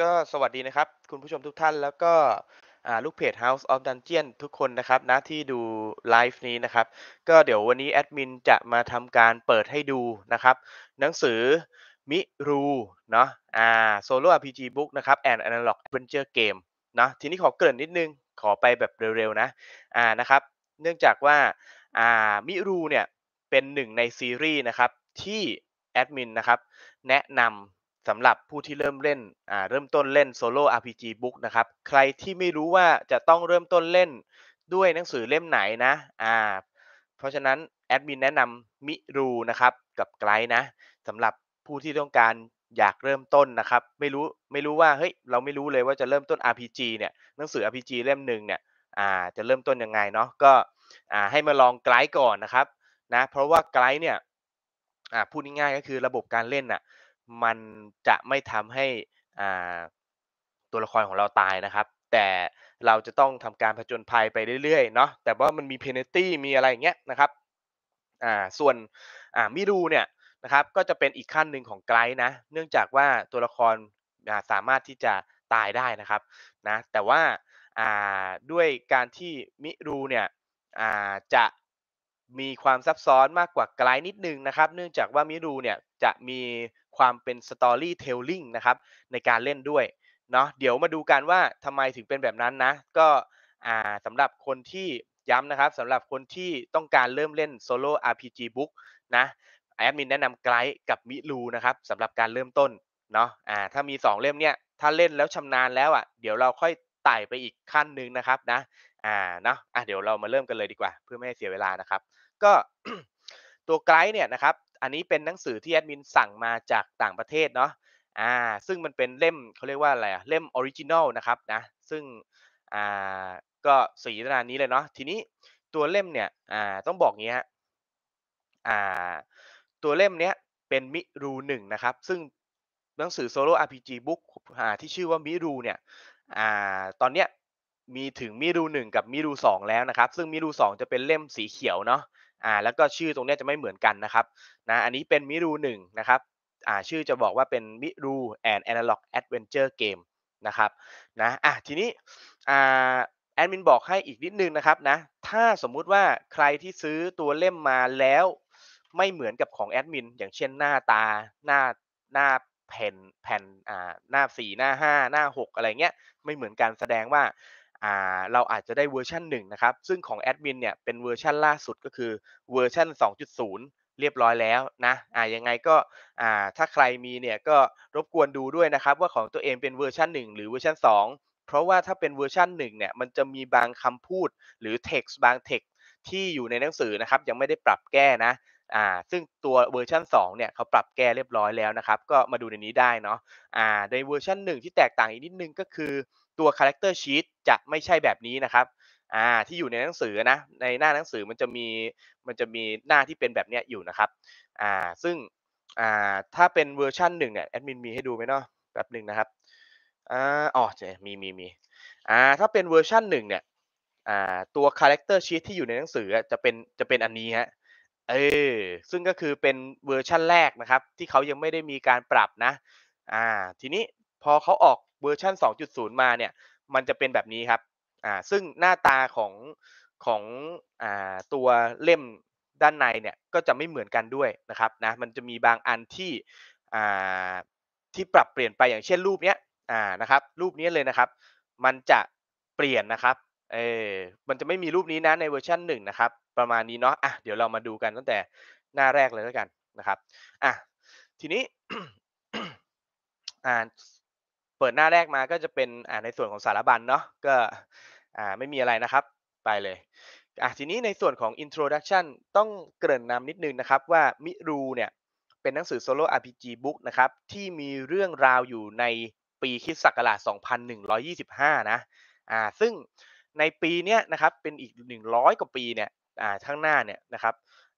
ก็สวัสดีนะครับคุณผู้ชมทุกท่านแล้วก็ลูกเพจ House of Dungeon ทุกคนนะครับนะที่ดูไลฟ์นี้นะครับ ก็เดี๋ยววันนี้แอดมินจะมาทำการเปิดให้ดูนะครับหนังสือมิรูเนาะอ่าโซโล่ RPG Book นะครับ and Analog Adventure Game นะทีนี้ขอเกริ่นนิดนึงขอไปแบบเร็วๆนะ อ่านะครับเนื่องจากว่าอ่ามิรูเนี่ยเป็นหนึ่งในซีรีส์นะครับที่แอดมินนะครับแนะนำสำหรับผู้ที่เริ่มเล่นอ่าเริ่มต้นเล่นโซโล่ RPG book นะครับ ใครที่ไม่รู้ว่าจะต้องเริ่มต้นเล่น ด้วยหนังสือเล่มไหนนะอ่าเพราะฉะนั้นแอดมินแนะนำมิรูนะครับ กับไกด์นะสำหรับผู้ที่ต้องการอยากเริ่มต้นนะครับไม่รู้ไม่รู้ว่าเฮ้ยเราไม่รู้เลยว่าจะเริ่มต้น RPG เนี่ยหนังสือ RPG เล่มหนึ่งเนี่ยอ่าจะเริ่มต้นยังไงเนาะก็อ่าให้มาลองไกด์ก่อนนะครับนะเพราะว่าไกด์เนี่ยอ่าพูดง่ายๆก็คือระบบการเล่นอ่ะมันจะไม่ทำให้อ่าตัวละครของเราตายนะครับ แต่เราจะต้องทำการผจญภัยไปเรื่อยๆเนาะแต่ว่ามันมีเพนนตี้มีอะไรอย่างเงี้ยนะครับอ่าส่วนอ่ามิรูเนี่ยนะครับก็จะเป็นอีกขั้นหนึ่งของไกด์นะเนื่องจากว่าตัวละครสามารถที่จะตายได้นะครับนะแต่ว่าด้วยการที่มิรูเนี่ยจะมีความซับซ้อนมากกว่าไกลนิดนึงนะครับเนื่องจากว่ามิรูเนี่ยจะมีความเป็นสตอรี่เทลลิงนะครับในการเล่นด้วยเนาะเดี๋ยวมาดูกันว่าทำไมถึงเป็นแบบนั้นนะ ก็สำหรับคนที่ย้ำนะครับสำหรับคนที่ต้องการเริ่มเล่นโซโล่ RPG บุ๊กนะแอดมินแนะนำไกด์กับมิรูนะครับสำหรับการเริ่มต้นเนาะถ้ามี 2เล่มเนี่ยถ้าเล่นแล้วชำนาญแล้วอะ่ะเดี๋ยวเราค่อยไต่ไปอีกขั้นหนึ่งนะครับนะอ่าเนาะอ่ะเดี๋ยวเรามาเริ่มกันเลยดีกว่าเพื่อไม่ให้เสียเวลานะครับก็ตัวไกด์เนี่ยนะครับ อันนี้เป็นหนังสือที่แอดมินสั่งมาจากต่างประเทศเนาะ อ่า ซึ่งมันเป็นเล่มเขาเรียกว่าอะไรอะเล่มออริจินอลนะครับนะ ซึ่งอ่าก็สีขนาดนี้เลยเนาะ ทีนี้ตัวเล่มเนี่ย อ่าต้องบอกงี้ฮะ อ่าตัวเล่มเนี้ยเป็นมิรูหนึ่งนะครับ ซึ่งหนังสือโซโล่ีจีบุ๊กที่ชื่อว่ามิรูเนี่ย อ่าตอนเนี้ยมีถึงมิรูหนึ่งกับมิรูสองแล้วนะครับ ซึ่งมิรูสองจะเป็นเล่มสีเขียวเนาะอ่าแล้วก็ชื่อตรงนี้จะไม่เหมือนกันนะครับนะอันนี้เป็นมิรูหนึ่งนะครับอ่าชื่อจะบอกว่าเป็นมิรูแอนแอนาล็อกแอดเวนเจอร์เกมนะครับนะอ่ะทีนี้อ่าแอดมินบอกให้อีกนิดนึงนะครับนะถ้าสมมุติว่าใครที่ซื้อตัวเล่มมาแล้วไม่เหมือนกับของแอดมิน อย่างเช่นหน้าตา หน้าหน้าแผ่นแผ่นอ่าหน้าส่หน้าห้าหน้าหกอะไรเงี้ยไม่เหมือนกันแสดงว่าเราอาจจะได้เวอร์ชันหนึ่งนะครับ ซึ่งของแอดมินเนี่ย เป็นเวอร์ชันล่าสุดก็คือเวอร์ชัน2.0 เรียบร้อยแล้วนะอ่ายังไงก็ อ่าถ้าใครมีเนี่ยก็รบกวนดูด้วยนะครับ ว่าของตัวเองเป็นเวอร์ชันหนึ่งหรือเวอร์ชัน2 เพราะว่าถ้าเป็นเวอร์ชันหนึ่งเนี่ยมันจะมีบางคำพูดหรือเท็กซ์บางเท็กซ์ที่อยู่ในหนังสือนะครับ ยังไม่ได้ปรับแก้นะอ่าซึ่งตัวเวอร์ชัน2เนี่ยเขาปรับแก้เรียบร้อยแล้วนะครับ ก็มาดูในนี้ได้เนาะอ่าในเวอร์ชันหนึ่งที่แตกต่างอีกนิดนึงก็คือตัวคาแรคเตอร์ชีตจะไม่ใช่แบบนี้นะครับอ่าที่อยู่ในหนังสือนะ ในหน้าหนังสือมันจะมีมันจะมีหน้าที่เป็นแบบนี้อยู่นะครับอ่าซึ่งอ่าถ้าเป็นเวอร์ชันหนึ่งเนี่ยแอดมินมีให้ดูไหมเนาะแป๊บหนึ่งนะครับอ่าอ๋อมีมีมีอ่าถ้าเป็นเวอร์ชันหนึ่งเนี่ยอ่าตัวคาแรคเตอร์ชีตที่อยู่ในหนังสือจะเป็นจะเป็นอันนี้ฮะเออซึ่งก็คือเป็นเวอร์ชั่นแรกนะครับ ที่เขายังไม่ได้มีการปรับนะอ่าทีนี้พอเขาออกเวอร์ชัน 2.0 มาเนี่ย มันจะเป็นแบบนี้ครับ อ่า ซึ่งหน้าตาของของอ่า ตัวเล่มด้านในเนี่ย ก็จะไม่เหมือนกันด้วยนะครับ นะ มันจะมีบางอันที่อ่า ที่ปรับเปลี่ยนไปอย่างเช่นรูปเนี้ย อ่า นะครับ รูปนี้เลยนะครับ มันจะเปลี่ยนนะครับ เออมันจะไม่มีรูปนี้นะในเวอร์ชันงนะครับ ประมาณนี้เนาะ อ่ะ เดี๋ยวเรามาดูกันตั้งแต่หน้าแรกเลยแล้วกันนะครับ อ่ะ ทีนี้อ่าเปิดหน้าแรกมาก็จะเป็นในส่วนของสารบัญเนาะก็ไม่มีอะไรนะครับไปเลยทีนี้ในส่วนของ introduction ต้องเกริ่นนำนิดนึงนะครับว่ามิรูเนี่ยเป็นหนังสือ solo RPG book นะครับที่มีเรื่องราวอยู่ในปีคิศักราช2125 นะอ่าซึ่งในปีเนี้นะครับเป็นอีก 100 กว่าปีเนี่ยอ่าข้างหน้าเนี่ยนะครับ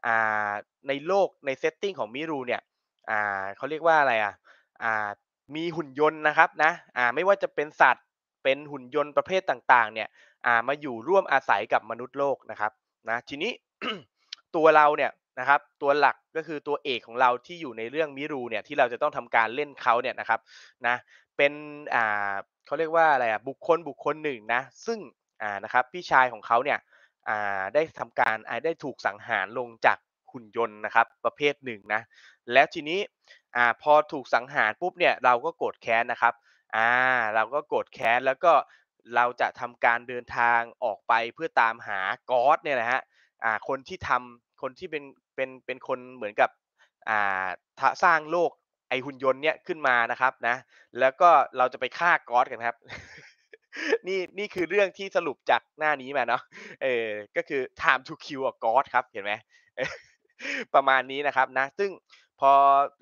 อ่าในโลกในเซตติ้งของมิรูเนี่ยอ่าเขาเรียกว่าอะไรอ่ะอ่ามีหุ่นยนต์นะครับนะอ่าไม่ว่าจะเป็นสัตว์เป็นหุ่นยนต์ประเภทต่าง ๆ เนี่ยอ่ามาอยู่ร่วมอาศัยกับมนุษย์โลกนะครับนะทีนี้ตัวเราเนี่ยนะครับตัวหลักก็คือตัวเอกของเราที่อยู่ในเรื่องมิรูเนี่ยที่เราจะต้องทำการเล่นเขาเนี่ยนะครับนะเป็นอ่าเขาเรียกว่าอะไรอ่ะบุคคลบุคคลหนึ่งนะ ซึ่งอ่านะครับพี่ชายของเขาเนี่ยอ่าได้ทำการได้ถูกสังหารลงจากหุ่นยนต์นะครับประเภทหนึ่งนะแล้วทีนี้อ่า พอถูกสังหารปุ๊บเนี่ยเราก็โกรธแค้นนะครับ อ่า เราก็โกรธแค้นแล้วก็เราจะทำการเดินทางออกไปเพื่อตามหากอสเนี่ยนะฮะอ่า คนที่ทำคนที่เป็นเป็นเป็นคนเหมือนกับ อ่าสร้างโลกไอหุ่นยนต์เนี่ยขึ้นมานะครับนะ แล้วก็เราจะไปฆ่ากอสกันครับ นี่นี่คือเรื่องที่สรุปจากหน้านี้มาเนาะเออก็คือ time to kill a god ครับ เห็นไหมประมาณนี้นะครับนะซึ่งพอ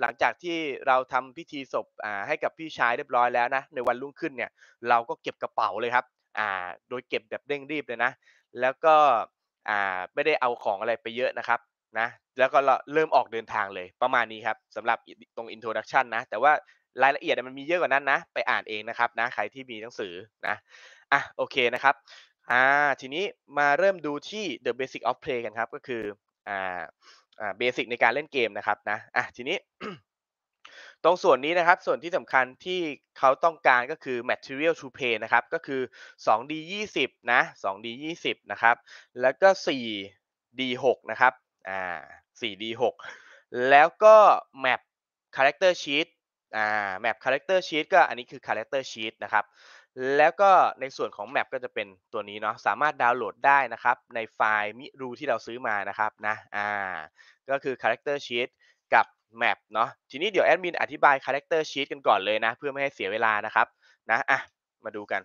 หลังจากที่เราทำพิธีศพให้กับพี่ชายเรียบร้อยแล้วนะ ในวันรุ่งขึ้นเนี่ย เราก็เก็บกระเป๋าเลยครับ อ่า โดยเก็บแบบเร่งรีบเลยนะ แล้วก็อ่าไม่ได้เอาของอะไรไปเยอะนะครับนะ แล้วก็เริ่มออกเดินทางเลยประมาณนี้ครับสำหรับตรงอินโทรดักชันนะแต่ว่ารายละเอียดมันมีเยอะกว่านั้นนะไปอ่านเองนะครับนะใครที่มีหนังสือนะอ่ะโอเคนะครับอ่าทีนี้มาเริ่มดูที่ the basic of play กันครับ ก็คืออ่าเบสิกในการเล่นเกมนะครับนะอ่ะทีนี้ตรงส่วนนี้นะครับส่วนที่สำคัญที่เขาต้องการก็คือ material to pay นะครับ ก็คือ 2d 20นะ 2d 20นะครับ แล้วก็ 4d 6นะครับอ่า 4d 6แล้วก็ map character sheet อ่า map character sheet ก็อันนี้คือ character sheet นะครับแล้วก็ในส่วนของแมปก็จะเป็นตัวนี้เนาะสามารถดาวน์โหลดได้นะครับ ในไฟล์มิรูที่เราซื้อมานะครับนะอ่าก็คือ character sheet กับแมปเนาะทีนี้เดี๋ยวแอดมินอธิบาย character sheet กันก่อนเลยนะ เพื่อไม่ให้เสียเวลานะครับนะอ่ะมาดูกัน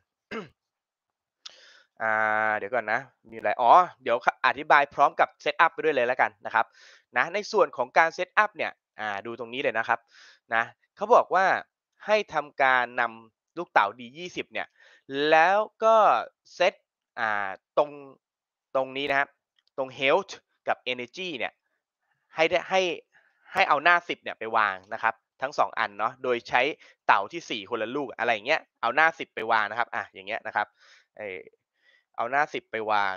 อ่าเดี๋ยวก่อนนะ มีอะไรอ๋อเดี๋ยวอธิบายพร้อมกับเซตอัพไปด้วยเลยแล้วกันนะครับ นะในส่วนของการเซตอัพเนี่ยอ่าดูตรงนี้เลยนะครับ นะ เขาบอกว่าให้ทำการนำลูกเต่า D20 เนี่ย แล้วก็เซต อ่า ตรง ตรงนี้นะครับตรง health กับ energy เนี่ย ให้ได้ให้ให้เอาหน้า10เนี่ยไปวางนะครับ ทั้ง2อันเนาะ โดยใช้เต่าที่ 4 คนละลูก อะไรเงี้ย เอาหน้า 10 ไปวางนะครับ อ่ะ อย่างเงี้ยนะครับเอเอาหน้า 10 ไปวาง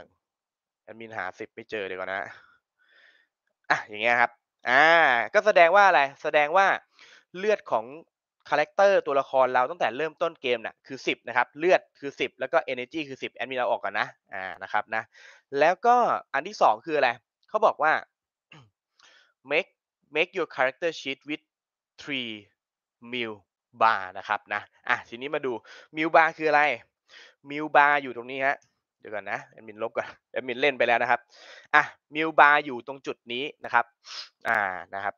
แอดมินหา 10ไม่เจอเดี๋ยวก่อนนะอ่ะ อย่างเงี้ยครับ อ่า ก็แสดงว่าอะไร แสดงว่าเลือดของคาแรคเตอร์ตัวละครเราตั้งแต่เริ่มต้นเกมนะ่ะคือ 10นะครับ เลือดคือ 10 แล้วก็ Energy คือ 10แอดมินเราออกก่อนนะอ่านะครับนะ แล้วก็อันที่ 2 คืออะไรเขาบอกว่า make make your character sheet with three m i l bar นะครับนะอ่ะทีนี้มาดู m ิล l bar คืออะไร m ิล l bar อยู่ตรงนี้ฮะเดี๋ยวก่อนนะแอดมินลบก่อนแอดมินเล่นไปแล้วนะครับอ่ะ m ิล l bar อยู่ตรงจุดนี้นะครับอ่านะครับ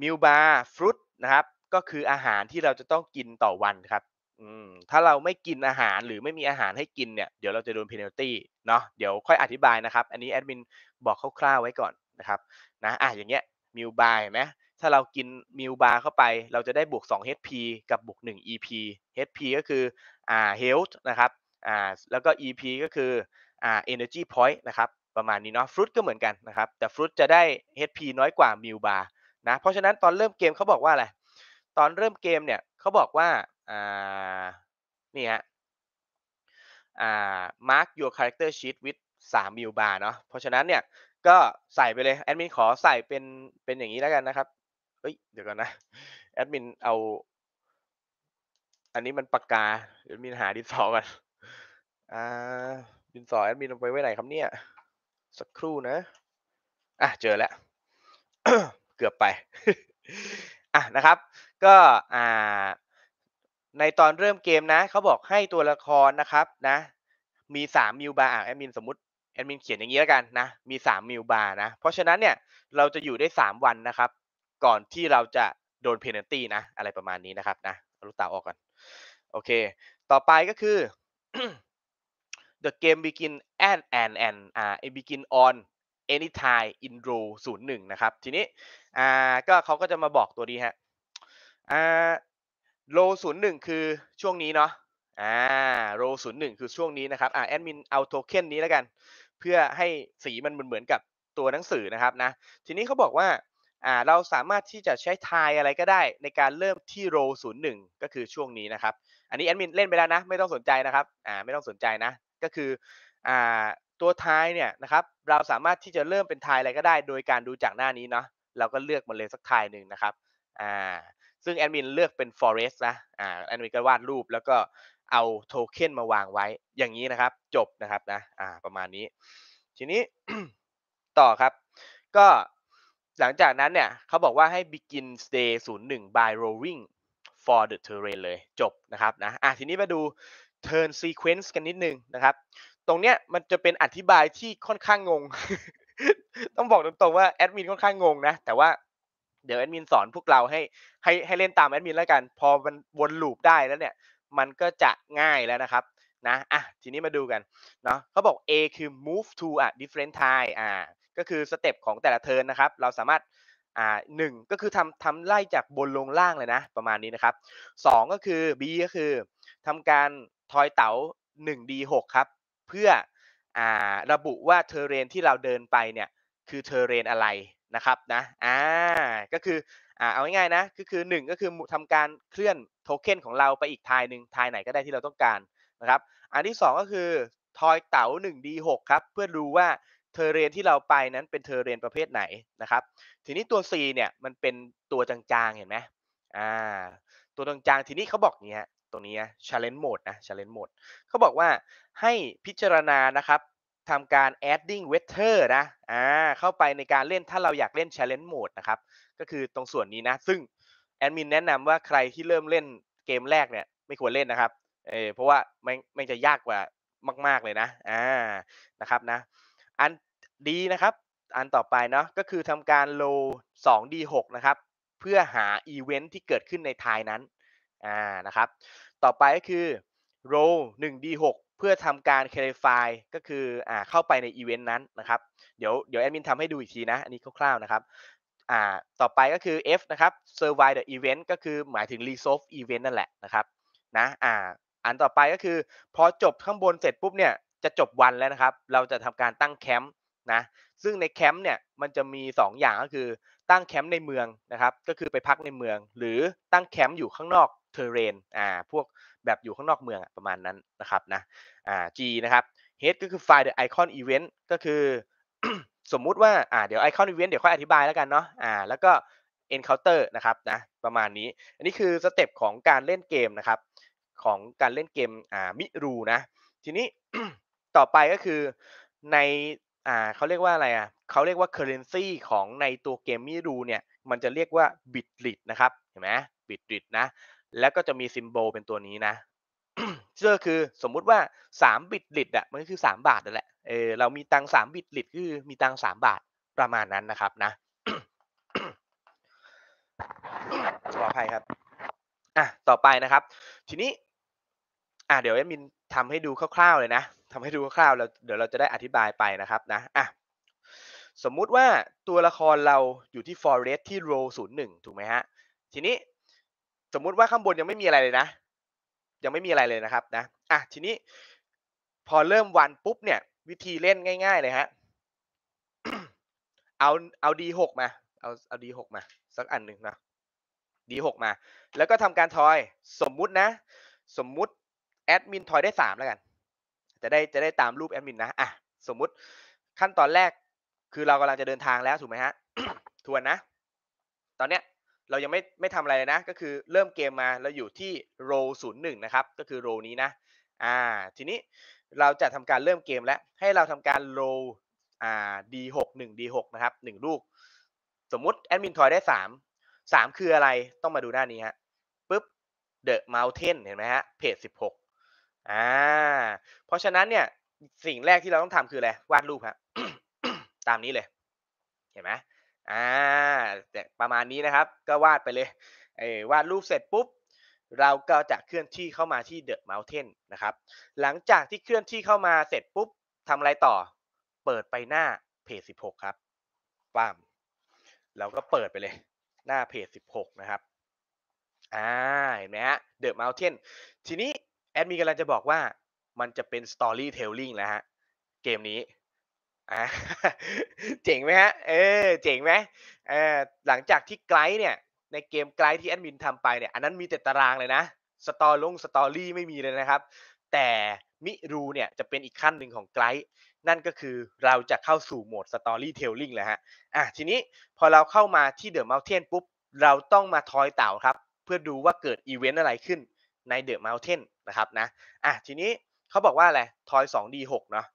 m ิล l bar fruit นะครับก็คืออาหารที่เราจะต้องกินต่อวันครับ อืม ถ้าเราไม่กินอาหารหรือไม่มีอาหารให้กินเนี่ย เดี๋ยวเราจะโดนเพนัลตี้ เนาะ เดี๋ยวค่อยอธิบายนะครับ อันนี้แอดมินบอกคร่าวๆไว้ก่อนนะครับ นะอ่ะอย่างเงี้ย มิลบาร์เห็นไหมถ้าเรากินมิลบาร์เข้าไป เราจะได้บวก 2 HP กับบวก 1 EP HP ก็คืออ่า health นะครับอ่าแล้วก็ EP ก็คืออ่า energy point นะครับประมาณนี้เนาะ ฟรุตก็เหมือนกันนะครับแต่ฟรุตจะได้ HP น้อยกว่ามิลบาร์นะ เพราะฉะนั้นตอนเริ่มเกมเขาบอกว่าอะไรตอนเริ่มเกมเนี่ยเขาบอกว่า อ่า นี่ฮะ อ่า mark your character sheet with 3มิลบาร์เนาะ เพราะฉะนั้นเนี่ย ก็ใส่ไปเลย แอดมินขอใส่เป็น เป็นอย่างนี้แล้วกันนะครับ เฮ้ยเดี๋ยวก่อนนะแอดมินเอา อันนี้มันปากกาเดี๋ยวมินหา ดินสอกันอ่าดินสอแอดมินเอาไปไว้ไหนครับเนี่ยสักครู่นะ อ่ะเจอแล้ว เกือบไป อ่ะนะครับก็อ่าในตอนเริ่มเกมนะ เขาบอกให้ตัวละครนะครับนะ มี3มิลบาร์แอดมินสมมติ แอดมินเขียนอย่างนี้แล้วกันนะ มี3มิลบาร์นะ เพราะฉะนั้นเนี่ยเราจะอยู่ได้ 3 วันนะครับ ก่อนที่เราจะโดนเพนัลตี้นะ อะไรประมาณนี้นะครับนะลูกตาออกก่อน โอเค ต่อไปก็คือ the game begin and and and อ่า begin on anytime in row 01 นะครับ ทีนี้อ่าก็เขาก็จะมาบอกตัวดีฮะอ่าโลศูนย์หนึ่งคือช่วงนี้ เนาะอ่าโลศูนย์หนึ่งคือ ช่วงนี้ นะครับ อ่าแอดมิน เอา โทเค็นนี้ แล้วกัน เพื่อให้ สี มัน เหมือนกับ ตัว หนังสือ นะครับ นะ ทีนี้เขาบอกว่าอ่า เราสามารถ ที่จะใช้ทาย อะไรก็ได้ ในการ เริ่ม ที่ โลศูนย์หนึ่งก็คือช่วงนี้ นะครับ อันนี้แอดมิน เล่นไปแล้วนะ ไม่ต้อง สนใจ นะครับ อ่า ไม่ต้อง สนใจ นะ ก็คืออ่าตัวทายเนี่ย นะครับ เราสามารถที่จะ เริ่มเป็นทายอะไร ก็ได้ โดยการดูจากหน้านี้เนาะเราก็เลือกมาเลยสักทายหนึ่งนะครับอ่าซึ่งแอดมินเลือกเป็น forest นะอ่าแอดมินก็วาดรูปแล้วก็เอาโทเค็นมาวางไว้ อย่างนี้นะครับ จบนะครับนะอ่าประมาณนี้ ทีนี้ต่อครับ ก็หลังจากนั้นเนี่ยเขาบอกว่าให้ begin stay 01 by rolling for the terrain เลยจบนะครับนะอ่ะทีนี้มาดู turn sequence กันนิดนึงนะครับ ตรงเนี้ยมันจะเป็นอธิบายที่ค่อนข้างงง ต้องบอกตรงๆว่าแอดมินค่อนข้างงงนะ แต่ว่าเดี๋ยวแอดมินสอนพวกเราให้ให้ให้เล่นตามแอดมินแล้วกันพอมันวนลูปได้แล้วเนี่ย มันก็จะง่ายแล้วนะครับนะอ่ะทีนี้มาดูกันเนาะเขาบอก A คือ move to a different time อ่าก็คือสเต็ปของแต่ละเทิร์นนะครับ เราสามารถอ่าหนึ่งก็คือทำทำไล่จากบนลงล่างเลยนะ ประมาณนี้นะครับสองก็คือ B ก็คือทำการทอยเต๋า 1D6 ครับ เพื่ออ่าระบุว่าเทเรนที่เราเดินไปเนี่ย คือเทเรนอะไรนะครับนะอ่าก็คืออ่าเอาง่ายๆนะก็คือ 1 ก็คือทำการเคลื่อนโทเค็นของเราไปอีกทายหนึ่งทายไหนก็ได้ที่เราต้องการนะครับ อันที่2ก็คือทอยเต๋า 1d6 ครับ เพื่อดูว่าเทเรนที่เราไปนั้นเป็นเทเรนประเภทไหนนะครับ ทีนี้ตัว C เนี่ยมันเป็นตัวจางๆเห็นไหมอ่าตัวจางๆทีนี้เขาบอกเนี้ยตรงนี้นะ challenge mode นะ challenge mode เขาบอกว่าให้พิจารณานะครับทำการ adding weather นะ อ่า เข้าไปในการเล่นถ้าเราอยากเล่น challenge mode นะครับ ก็คือตรงส่วนนี้นะ ซึ่งแอดมินแนะนำว่าใครที่เริ่มเล่นเกมแรกเนี่ยไม่ควรเล่นนะครับ เออเพราะว่ามันมันจะยากกว่ามาก ๆ เลยนะ อ่า นะครับนะ อันดีนะครับ อันต่อไปเนาะ ก็คือทำการ low 2d6 นะครับ เพื่อหาอีเวนท์ที่เกิดขึ้นในทายนั้น อ่านะครับ ต่อไปก็คือ roll 1d6 เพื่อทำการยร์ไฟล์ก็คืออ่าเข้าไปในอีเวนต์นั้นนะครับเดี๋ยวเดี๋ยวแอดมินทำให้ดูอีกทีนะ อันนี้คร่าวๆนะครับอ่าต่อไปก็คือ F นะครับ survive the event ก็คือหมายถึง resolve event นั่นแหละนะครับนะอ่าอันต่อไปก็คือพอจบข้างบนเสร็จปุ๊บเนี่ยจะจบวันแล้วนะครับ เราจะทำการตั้งแคมป์นะซึ่งในแคมป์เนี่ยมันจะมี 2 อย่างก็คือตั้งแคมป์ในเมืองนะครับ ก็คือไปพักในเมือง หรือตั้งแคมป์อยู่ข้างนอกเทเรนอ่าพวกแบบอยู่ข้างนอกเมืองประมาณนั้นนะครับนะอ่า G นะครับ head ก็คือไฟล์ the icon event ก็คือสมมุติว่าอ่า เดี๋ยว icon event เดี๋ยวค่อยอธิบายแล้วกันเนาะอ่าแล้วก็ encounter นะครับนะ ประมาณนี้ อันนี้คือสเต็ปของการเล่นเกมนะครับของการเล่นเกมอ่ามิรูนะ ทีนี้ต่อไปก็คือในอ่าเขาเรียกว่าอะไรอ่ะเขาเรียกว่า currency ของในตัวเกมมิรูเนี่ย มันจะเรียกว่าบิตลิตนะครับ เห็นไหมบิตลิตนะแล้วก็จะมีซิมโบลเป็นตัวนี้นะก็คือสมมุติว่าสามบิตลิตอ่ะมันคือสามบาทนั่นแหละเออเรามีตังสามบิตลิตคือมีตังสามบาทประมาณนั้นนะครับนะ ขออภัยครับอ่ะต่อไปนะครับ ทีนี้อ่ะเดี๋ยวแอมินทำให้ดูคร่าวๆเลยนะ ทำให้ดูคร่าวๆแล้วเดี๋ยวเราจะได้อธิบายไปนะครับนะอ่ะสมมุติว่าตัวละครเราอยู่ที่ forest ที่ row ่งถูกไหมฮะ ทีนี้สมมุติว่าข้างบนยังไม่มีอะไรเลยนะ ยังไม่มีอะไรเลยนะครับ นะอ่ะทีนี้ พอเริ่มวันปุ๊บเนี่ย วิธีเล่นง่าย ๆ เลยฮะเอาเอาดีหกมาเอาเอาดีหกมาสักอันหนึ่งนะดีหกมา แล้วก็ทำการทอยสมมุตินะ สมมุติแอดมินทอยได้สามแล้วกันจะได้จะได้ตามรูปแอดมินนะอ่ะสมมุติขั้นตอนแรกคือเรากำลังจะเดินทางแล้วถูกไหมฮะทวนนะ ตอนเนี้ยเรายังไม่ไม่ทำอะไรนะ ก็คือเริ่มเกมมาเราอยู่ที่โรศูนย์หนึ่งนะครับ ก็คือโรนี้นะ อ่า ทีนี้เราจะทำการเริ่มเกมแล้ว ให้เราทำการโรอ่า d ีห d หนะครับหนึ่งลูก สมมุติแอดมินทอยได้สสามามคืออะไรต้องมาดูหน้านี้ฮะปุ๊บ The Mountain เห็นไหมฮะเพจสิบหกอ่า เพราะฉะนั้นเนี่ย สิ่งแรกที่เราต้องทำคืออะไร วาดรูปฮะตามนี้เลย เห็นไหมประมาณนี้นะครับ ก็วาดไปเลยเวาดรูปเสร็จปุ๊บ เราก็จะเคลื่อนที่เข้ามาที่เดอะมัลเทนนะครับ หลังจากที่เคลื่อนที่เข้ามาเสร็จปุ๊บทำอะไรต่อ เปิดไปหน้าเพจ 16 ครับปั๊มเราก็เปิดไปเลยหน้าเพจ 16 นะครับ อ่า เห็นไหมฮะเดอะมัลเทนทีนี้แอดมินกำลังจะบอกว่ามันจะเป็นสตอรี่เทลลิงแล้วฮะ เกมนี้อ่ะเจ๋งไหมฮะเออเจ๋งไหมเออหลังจากที่ไกด์เนี่ย ในเกมไกด์ที่แอดมินทำไปเนี่ย อันนั้นมีแต่ตารางเลยนะ สตอลงสตอรี่ไม่มีเลยนะครับ แต่มิรูเนี่ยจะเป็นอีกขั้นหนึ่งของไกด์นั่นก็คือเราจะเข้าสู่โหมดสตอรี่เทลลิ่งแล้วฮะ อ่ะ ทีนี้พอเราเข้ามาที่เดอะมัลเทนปุ๊บ เราต้องมาทอยเต่าครับ เพื่อดูว่าเกิดอีเวนต์อะไรขึ้นในเดอะมัลเทนนะครับนะ อ่ะ ทีนี้เขาบอกว่าอะไร ทอย 2D6 เนาะ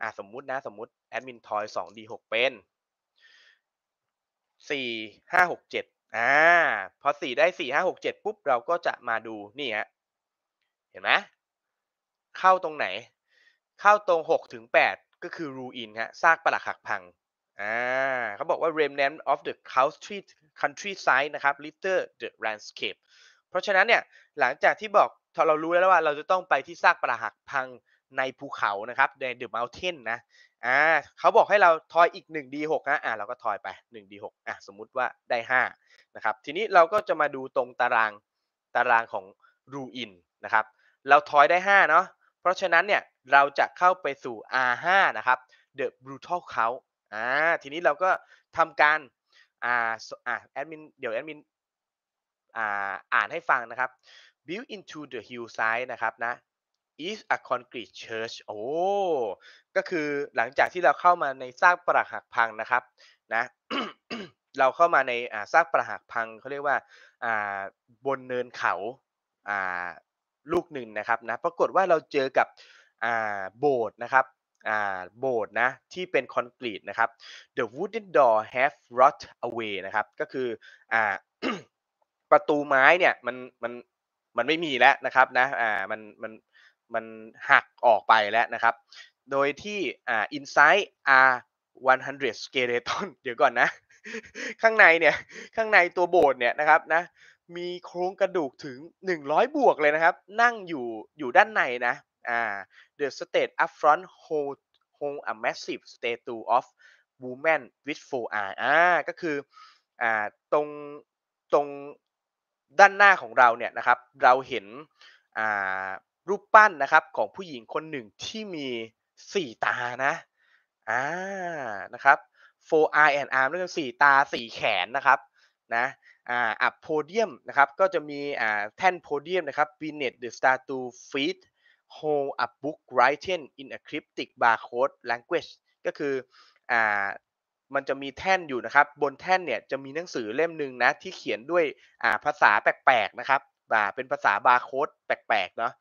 อ่ะ สมมุตินะ สมมุติแอดมินทอย 2D6 เป็น 4 5 6 7อ่าพอ 4 ได้ 4 5 6 7ปุ๊บเราก็จะมาดูนี่ฮะเห็นไหมเข้าตรงไหน เข้าตรง 6 ถึง 8 ก็คือรูอินฮะซากปรักหักพังอ่าเขาบอกว่า remnant of the country countryside นะครับ litter the landscape เพราะฉะนั้นเนี่ยหลังจากที่บอกเรารู้แล้วว่าเราจะต้องไปที่ซากปรักหักพังในภูเขานะครับในเดอะมัลเทนนะอ่าเขาบอกให้เราทอยอีก 1d6 นะอ่าเราก็ทอยไป 1d6 อ่ะสมมุติว่าได้ 5 นะครับ ทีนี้เราก็จะมาดูตรงตารางตารางของรูอินนะครับ เราทอยได้ 5เนาะเพราะฉะนั้นเนี่ยเราจะเข้าไปสู่ R5 นะครับ The Brutal Count อ่าทีนี้เราก็ทำการอ่าอ่าแอดมินเดี๋ยวแอดมินอ่าอ่านให้ฟังนะครับ b u i l d into the hillside นะครับนะ is a concrete church โอ้ก็คือหลังจากที่เราเข้ามาในซากปรักหักพังนะครับนะเราเข้ามาในซากปรักหักพังเขาเรียกว่าบนเนินเขาลูกหนึ่งนะครับนะปรากฏว่าเราเจอกับโบสถ์นะครับโบสถ์นะที่เป็นคอนกรีตนะครับ the wooden door have rot away นะครับก็คืออประตูไม้เนี่ยมันมันมันไม่มีแล้วนะครับนะอ่ามันมันมันหักออกไปแล้วนะครับ โดยที่อ่า Insight R 100 skeleton เดี๋ยวก่อนนะ ข้างในเนี่ย ข้างในตัวโบสเนี่ยนะครับนะ มีโครงกระดูกถึง 100 บวกเลยนะครับ นั่งอยู่อยู่ด้านในนะ อ่า The state upfront hold hold a massive statue of woman with four eye อ่า ก็คืออ่าตรงตรงด้านหน้าของเราเนี่ยนะครับ เราเห็นอ่ารูปปั้นนะครับของผู้หญิงคนหนึ่งที่มีสี่ตานะ อ่านะครับ four eye and arm ด้วยกัสี่ตาสี่แขนนะครับ นะ อ่าอัพโพเดียมนะครับ ก็จะมี อ่าแท่นโพเดียมนะครับ beneath the statue feet hold a book written in a cryptic barcode language ก็คือ อ่ามันจะมีแท่นอยู่นะครับ บนแท่นเนี่ยจะมีหนังสือเล่มหนึ่งนะที่เขียนด้วย อ่าภาษาแปลกๆนะครับ่าเป็นภาษาบาร์โค้ดแปลกๆเนาะ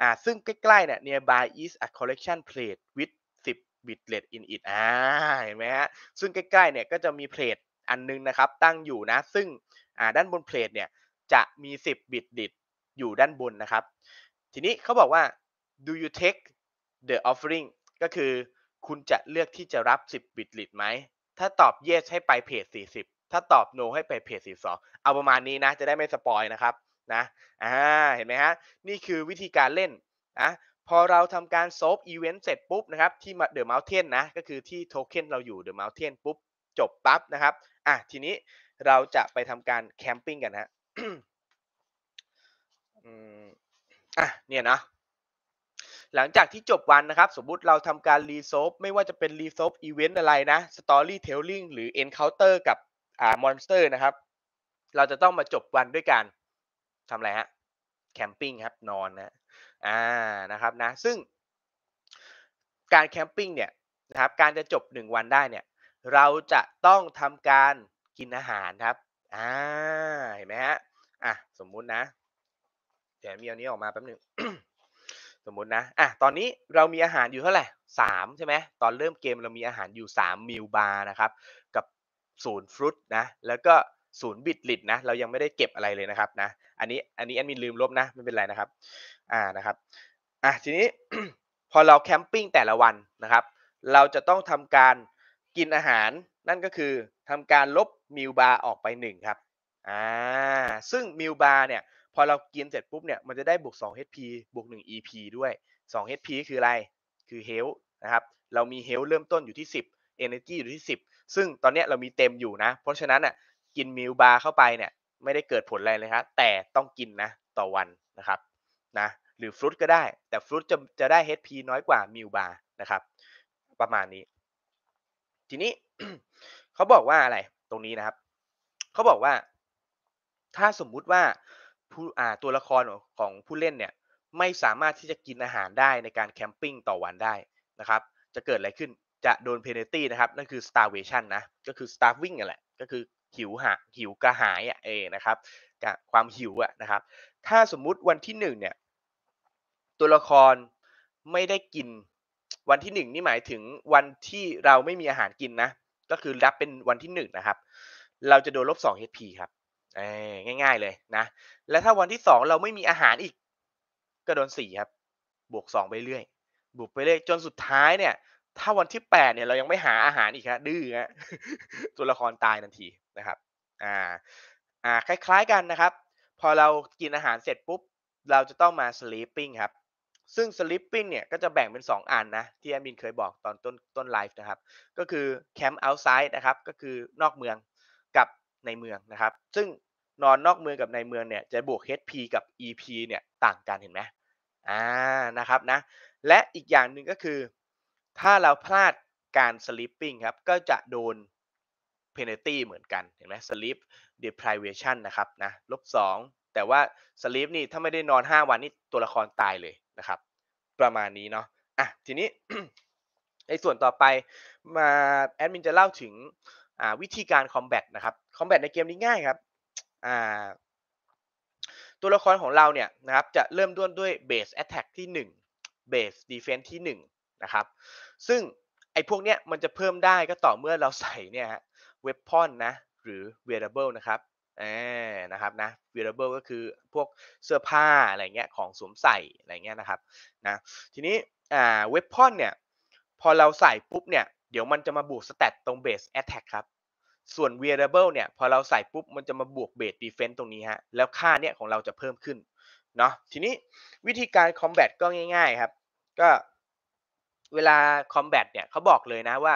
อ่าซึ่งใกล้ๆเนี่ย nearby is a collection plate with 10 bit l a t in it อ่าเห็นไหมฮะ ซึ่งใกล้ๆเนี่ยก็จะมีเพลทอันนึงนะครับ ตั้งอยู่นะ ซึ่งอ่าด้านบนเพลทเนี่ยจะมี 10 bit l a t อยู่ด้านบนนะครับ ทีนี้เขาบอกว่า do you take the offering ก็คือคุณจะเลือกที่จะรับ 10 bit l e t ไหม ถ้าตอบ yes ให้ไปเพจ40 ถ้าตอบ no ให้ไปเพจ42 เอาประมาณนี้นะ จะได้ไม่สปอยนะครับนะ อ่า เห็นไหมฮะ นี่คือวิธีการเล่นนะพอเราทำการโซฟอีเวนต์เสร็จปุ๊บนะครับ ที่เดอะมัล์เทนนะ ก็คือที่โทเค็นเราอยู่เดอะมัล์เทนปุ๊บ จบปั๊บนะครับ อ่ะ ทีนี้เราจะไปทำการแคมปิ้งกันฮะอ่ะ เนี่ยนะ หลังจากที่จบวันนะครับ สมมุติเราทำการรีโซฟไม่ว่าจะเป็นรีโซฟอีเวนต์อะไรนะ สตอรี่เทลลิงหรือเอ็นเคาน์เตอร์กับอ่ามอนสเตอร์นะครับ เราจะต้องมาจบวันด้วยกันทำอะไรฮะ แคมปิ้งครับนอนนะอ่านะครับนะ ซึ่งการแคมปิ้งเนี่ยนะครับ การจะจบ1วันได้เนี่ย เราจะต้องทำการกินอาหารครับ อ่า เห็นไหมฮะ อ่ะ สมมุตินะ เดี๋ยวมีอันนี้ออกมาแป๊บหนึ่ง สมมตินะ อ่ะ ตอนนี้เรามีอาหารอยู่เท่าไหร่สามใช่ไหมตอนเริ่มเกมเรามีอาหารอยู่3มิลบาร์นะครับ กับศูนย์ฟรุตนะ แล้วก็ศูนย์บิตลิดนะเรายังไม่ได้เก็บอะไรเลยนะครับนะอันนี้อันนี้แอดมินลืมลบนะไม่เป็นไรนะครับอ่านะครับอ่ะทีนี้พอเราแคมปิ้งแต่ละวันนะครับเราจะต้องทำการกินอาหารนั่นก็คือทำการลบมิลบาร์ออกไป1ครับอ่าซึ่งมิลบาร์เนี่ยพอเรากินเสร็จปุ๊บเนี่ยมันจะได้บวก2 HP บวก1 EP ด้วย2 HP คืออะไรคือเฮลนะครับเรามีเฮลเริ่มต้นอยู่ที่ 10 Energy อยู่ที่ 10 ซึ่งตอนนี้เรามีเต็มอยู่นะ เพราะฉะนั้นอ่ะกินมิลบาร์เข้าไปเนี่ยไม่ได้เกิดผลอะไรเลยครับแต่ต้องกินนะต่อวันนะครับนะหรือฟรุตก็ได้ แต่ฟรุตจะจะได้ HP น้อยกว่ามิลบาร์นะครับประมาณนี้ ทีนี้เขาบอกว่าอะไรตรงนี้นะครับ เขาบอกว่า ถ้าสมมุติว่าผู้อ่าตัวละครของผู้เล่นเนี่ยไม่สามารถที่จะกินอาหารได้ในการแคมปิ้งต่อวันได้นะครับ จะเกิดอะไรขึ้นจะโดนเพน a ตี้นะครับ นั่นคือ starvation นะก็คือ starving นั่นแหละ ก็คือหิวหะหิวกระหายอ่ะเอนะครับความหิวอ่ะนะครับถ้าสมมุติวันที่หนึ่งเนี่ยตัวละครไม่ได้กินวันที่หนึ่งนี่หมายถึงวันที่เราไม่มีอาหารกินนะก็คือรับเป็นวันที่หนึ่งนะครับเราจะโดนลบสอง HP ครับเอ้ง่ายๆเลยนะและถ้าวันที่สองเราไม่มีอาหารอีกก็โดนสี่ครับ บวกสองไปเรื่อยบวกไปเรื่อยจนสุดท้ายเนี่ยถ้าวันที่แปดเนี่ยเรายังไม่หาอาหารอีกัะดื้อฮะตัวละครตายทันทีนะครับ อ่า อ่า คล้ายๆกันนะครับ พอเรากินอาหารเสร็จปุ๊บ เราจะต้องมา sleeping ครับ ซึ่ง sleeping เนี่ย ก็จะแบ่งเป็น 2 อันนะ ที่แอมมินเคยบอกตอนต้นต้นไลฟ์นะครับ ก็คือ camp outside นะครับ ก็คือนอกเมืองกับในเมืองนะครับ ซึ่งนอนนอกเมืองกับในเมืองเนี่ย จะบวก HP กับ EP เนี่ย ต่างกันเห็นไหมอ่า นะครับนะ และอีกอย่างหนึ่งก็คือ ถ้าเราพลาดการ sleeping ครับ ก็จะโดนพนนนตี้เหมือนกันเห็นไหมสลิปเดปรายเวชันนะครับนะลบงแต่ว่าสลิปนี่ถ้าไม่ได้นอน 5 วันนี่ตัวละครตายเลยนะครับ ประมาณนี้เนาะอ่ะทีนี้ ในส่วนต่อไปมาแอดมินจะเล่าถึงวิธีการคอมแบทนะครับคอมแบทในเกมนี้ง่ายครับตัวละครของเราเนี่ยนะครับ จะเริ่มด้นด้วยเบสแอตแทกที่1เบสดีเฟน์ที่1นะครับซึ่งไอ้พวกเนี้ยมันจะเพิ่มได้ก็ต่อเมื่อเราใส่เนี่ยฮะ weapon นะหรือ wearable นะครับนะครับนะ wearable ก็คือพวกเสื้อผ้าอะไรเงี้ยของสวมใส่อะไรเงี้ยนะครับนะทีนี้อ่า weapon เนี่ยพอเราใส่ปุ๊บเนี่ยเดี๋ยวมันจะมาบวกสเตตตรง base attack ครับส่วนว a r i a b l e เนี่ยพอเราใส่ปุ๊บ มันจะมาบวก base defense ตรงนี้ฮะแล้วค่าเนี่ย ของเราจะเพิ่มขึ้นเนาะทีนี้วิธีการ combat ก็ง่าย ๆครับ ก็เวลา combat เนี่ยเขาบอกเลยนะว่า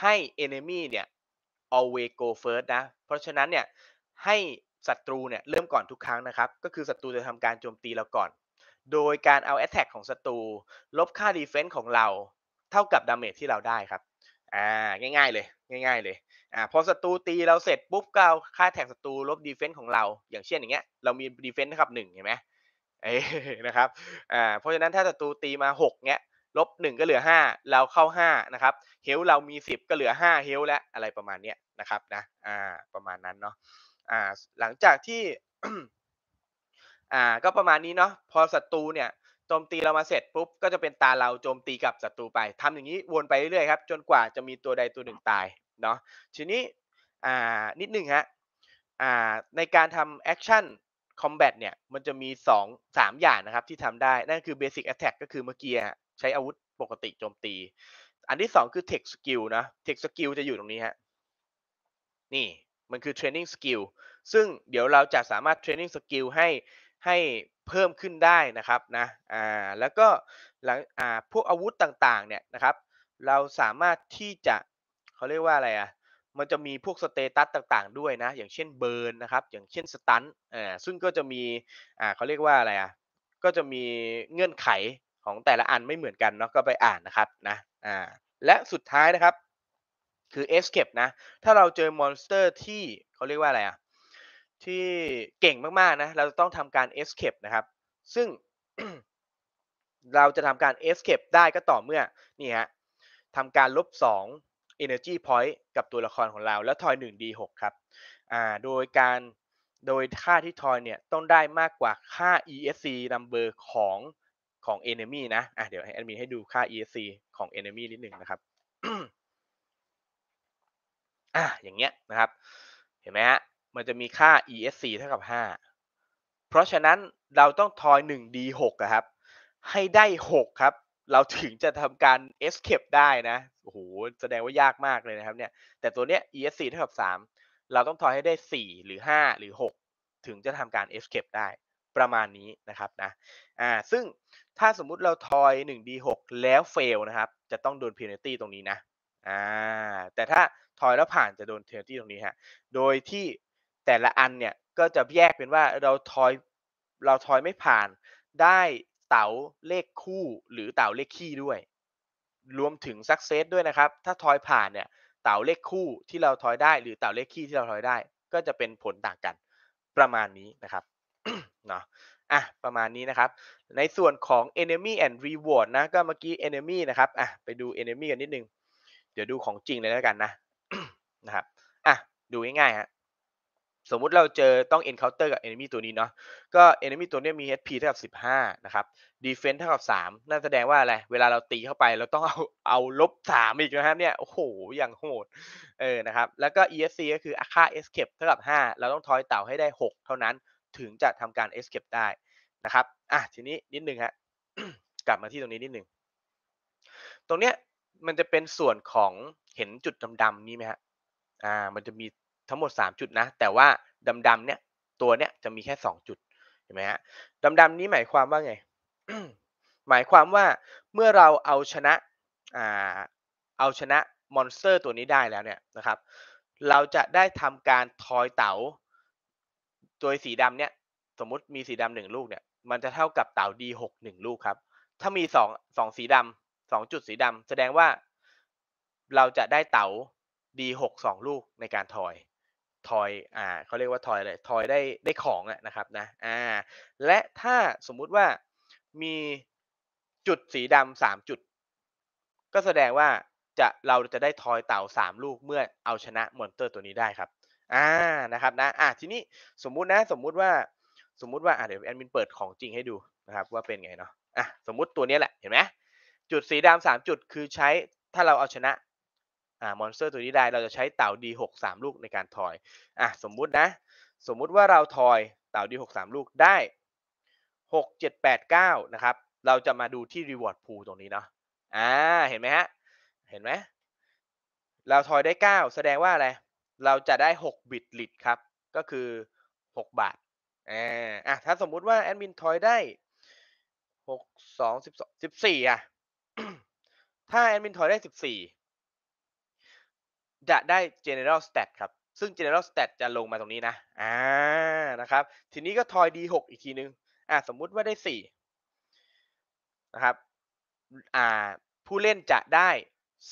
ให้ enemy เนี่ย always go first นะ เพราะฉะนั้นเนี่ยให้ศัตรูเนี่ยเริ่มก่อนทุกครั้งนะครับ ก็คือศัตรูจะทำการโจมตีเราก่อน โดยการเอา attack ของศัตรู ลบค่า defense ของเราเท่ากับดาเมจที่เราได้ครับ อ่า ง่ายๆเลย ง่าย ๆเลย อ่าพอศัตรู ตีเราเสร็จ ปุ๊บก็เอาค่าแท็กศัตรู ลบดีเฟนต์ของเรา อย่างเช่นอย่างเงี้ย เรามีดีเฟนต์นะครับหนึ่งเห็นไหมเอ้นะครับ อ่า เพราะฉะนั้นถ้าศัตรูตีมาหกเงี้ยลบหนึ่งก็เหลือห้าเราเข้าห้านะครับเฮลเรามีสิบก็เหลือห้าเฮลและอะไรประมาณเนี้ยนะครับนะอ่าประมาณนั้นเนาะอ่าหลังจากที่อ่าก็ประมาณนี้เนาะพอศัตรูเนี่ยโจมตีเรามาเสร็จปุ๊บ ก็จะเป็นตาเราโจมตีกับศัตรูไป ทำอย่างนี้วนไปเรื่อยๆครับจนกว่าจะมีตัวใดตัวหนึ่งตายเนาะทีนี้อ่านิดนึงฮะอ่าในการทำแอคชั่นคอมแบทเนี่ยมันจะมี 2 3 อย่างนะครับที่ทำได้นั่นคือเบสิกแอ t แทกก็คือเมื่อกี้ใช้อาวุธปกติโจมตี อันที่สองคือ Tech Skill นะ Tech Skill จะอยู่ตรงนี้ฮะ นี่ มันคือ Training Skill ซึ่งเดี๋ยวเราจะสามารถ Training Skill ให้ให้เพิ่มขึ้นได้นะครับนะ อ่า แล้วก็หลังอ่า พวกอาวุธต่างๆเนี่ยนะครับ เราสามารถที่จะเขาเรียกว่าอะไรอะ่ะ มันจะมีพวกสเตตัสต่างๆด้วยนะ อย่างเช่นเบิร์นนะครับ อย่างเช่นสตันอ่าซึ่งก็จะมี อ่าเขาเรียกว่าอะไรอ่ะ ก็จะมีเงื่อนไขของแต่ละอันไม่เหมือนกันเนาะก็ไปอ่านนะครับนะอ่าและสุดท้ายนะครับคือ escape นะ ถ้าเราเจอมอนสเตอร์ที่เขาเรียกว่าอะไรอะที่เก่งมากๆนะเราจะต้องทำการ escape นะครับ ซึ่ง เราจะทำการ escape ได้ก็ต่อเมื่อนี่ฮะทำการลบ2 energy point กับตัวละครของเรา แล้วทอย 1d6 ครับอ่าโดยการโดยค่าที่ทอยเนี่ยต้องได้มากกว่าค่า esc number ของของ Enemy นะอ่ะเดี๋ยวให้แอดมินให้ดูค่า ESC ของ Enemy นิดหนึ่งนะครับ อ่ะอย่างเงี้ยนะครับ เห็นไหมฮะ มันจะมีค่า ESC เท่ากับ 5 เพราะฉะนั้นเราต้องทอย 1D6 ครับ ให้ได้ 6 ครับ เราถึงจะทำการ escape ได้นะ โอ้โห แสดงว่ายากมากเลยนะครับ เนี่ย แต่ตัวเนี้ย ESC เท่ากับ3เราต้องทอยให้ได้ 4 หรือ 5 หรือ 6 ถึงจะทำการ escape ได้ ประมาณนี้นะครับนะ อ่า ซึ่งถ้าสมมุติเราทอย 1d6 แล้วเฟลนะครับจะต้องโดนเพนัลตี้ตรงนี้นะอ่าแต่ถ้าทอยแล้วผ่านจะโดนเพนัลตี้ตรงนี้ฮะ โดยที่แต่ละอันเนี่ยก็จะแยกเป็นว่าเราทอยเราทอยไม่ผ่านได้เต๋าเลขคู่ หรือเต๋าเลขคี่ด้วย รวมถึงซักเซสด้วยนะครับ ถ้าทอยผ่านเนี่ย เต๋าเลขคู่ที่เราทอยได้ หรือเต๋าเลขคี่ที่เราทอยได้ ก็จะเป็นผลต่างกันประมาณนี้นะครับเนาะอ่ะ ประมาณนี้นะครับ ในส่วนของ enemy and reward นะก็เมื่อกี้ enemy นะครับอ่ะไปดู enemy กันนิดนึง เดี๋ยวดูของจริงเลยแล้วกันนะนะครับ อ่ะ ดูง่ายๆฮะสมมุติเราเจอต้อง encounter กับ enemy ตัวนี้เนาะก็ enemy ตัวนี้มี HP เท่ากับ 15 นะครับ defense เท่ากับ 3 นั่นแสดงว่าอะไร เวลาเราตีเข้าไป เราต้องเอาเอาลบ 3 อีกนะครับเนี่ยโอ้โหอย่างโหด เออนะครับ แล้วก็ ESC ก็คือค่า escape เท่ากับ 5 เราต้องทอยเต่าให้ได้ 6 เท่านั้นถึงจะทำการ escape ได้นะครับ อ่ะทีนี้นิดนึงฮะกลับมาที่ตรงนี้นิดนึงตรงเนี้ยมันจะเป็นส่วนของเห็นจุดดำๆนี้ไหมฮะอ่า มันจะมีทั้งหมด 3 จุดนะ แต่ว่าดำๆเนี้ยตัวเนี้ยจะมีแค่ 2 จุด เห็นไหมฮะดำๆนี้หมายความว่าไง หมายความว่าเมื่อเราเอาชนะอ่าเอาชนะมอนสเตอร์ตัวนี้ได้แล้วเนี่ยนะครับ เราจะได้ทำการทอยเต๋าตัวสีดำเนี่ย สมมุติมีสีดำหนึ่งลูกเนี่ย มันจะเท่ากับเต่าดีหกหนึ่งลูกครับ ถ้ามีสองสองสีดำสองจุดสีดำแสดงว่าเราจะได้เต่าดีหกสองลูกในการทอย ทอยอ่าเขาเรียกว่าทอยอะไร ทอยได้ได้ของอะนะครับนะอ่าและถ้าสมมุติว่ามีจุดสีดำสามจุดก็แสดงว่าจะเราจะได้ทอยเต่าสามลูกเมื่อเอาชนะมอนเตอร์ตัวนี้ได้ครับอ่านะครับนะอ่ะทีนี้สมมุตินะสมมุติว่าสมมุติว่าอ่ะเดี๋ยวแอดมินเปิดของจริงให้ดูนะครับว่าเป็นไงเนาะอ่ะสมมุติตัวนี้แหละเห็นไหมจุดสีดำสามจุดคือใช้ถ้าเราเอาชนะอ่ามอนสเตอร์ตัวนี้ได้เราจะใช้เต่าดีหกสามลูกในการทอยอ่ะสมมุตินะ สมมุติว่าเราทอยเต่าดีหกสามลูกได้หกเจ็ดดแปเก้านะครับ เราจะมาดูที่รีวอร์ดพูลตรงนี้เนาะอ่าเห็นไหมฮะเห็นไหมเราทอยได้เก้าแสดงว่าอะไรเราจะได้ 6 บิตลิตครับ ก็คือ 6 บาทอ่าถ้าสมมุติว่าแอดมินทอยได้ 6 2 12 14 อ่ะ ถ้าแอดมินทอยได้ 14 จะได้ general stat ครับ ซึ่ง general stat จะลงมาตรงนี้นะ อ่านะครับ ทีนี้ก็ทอย d6 อีกทีนึงอ่าสมมุติว่าได้ 4 นะครับอ่า ผู้เล่นจะได้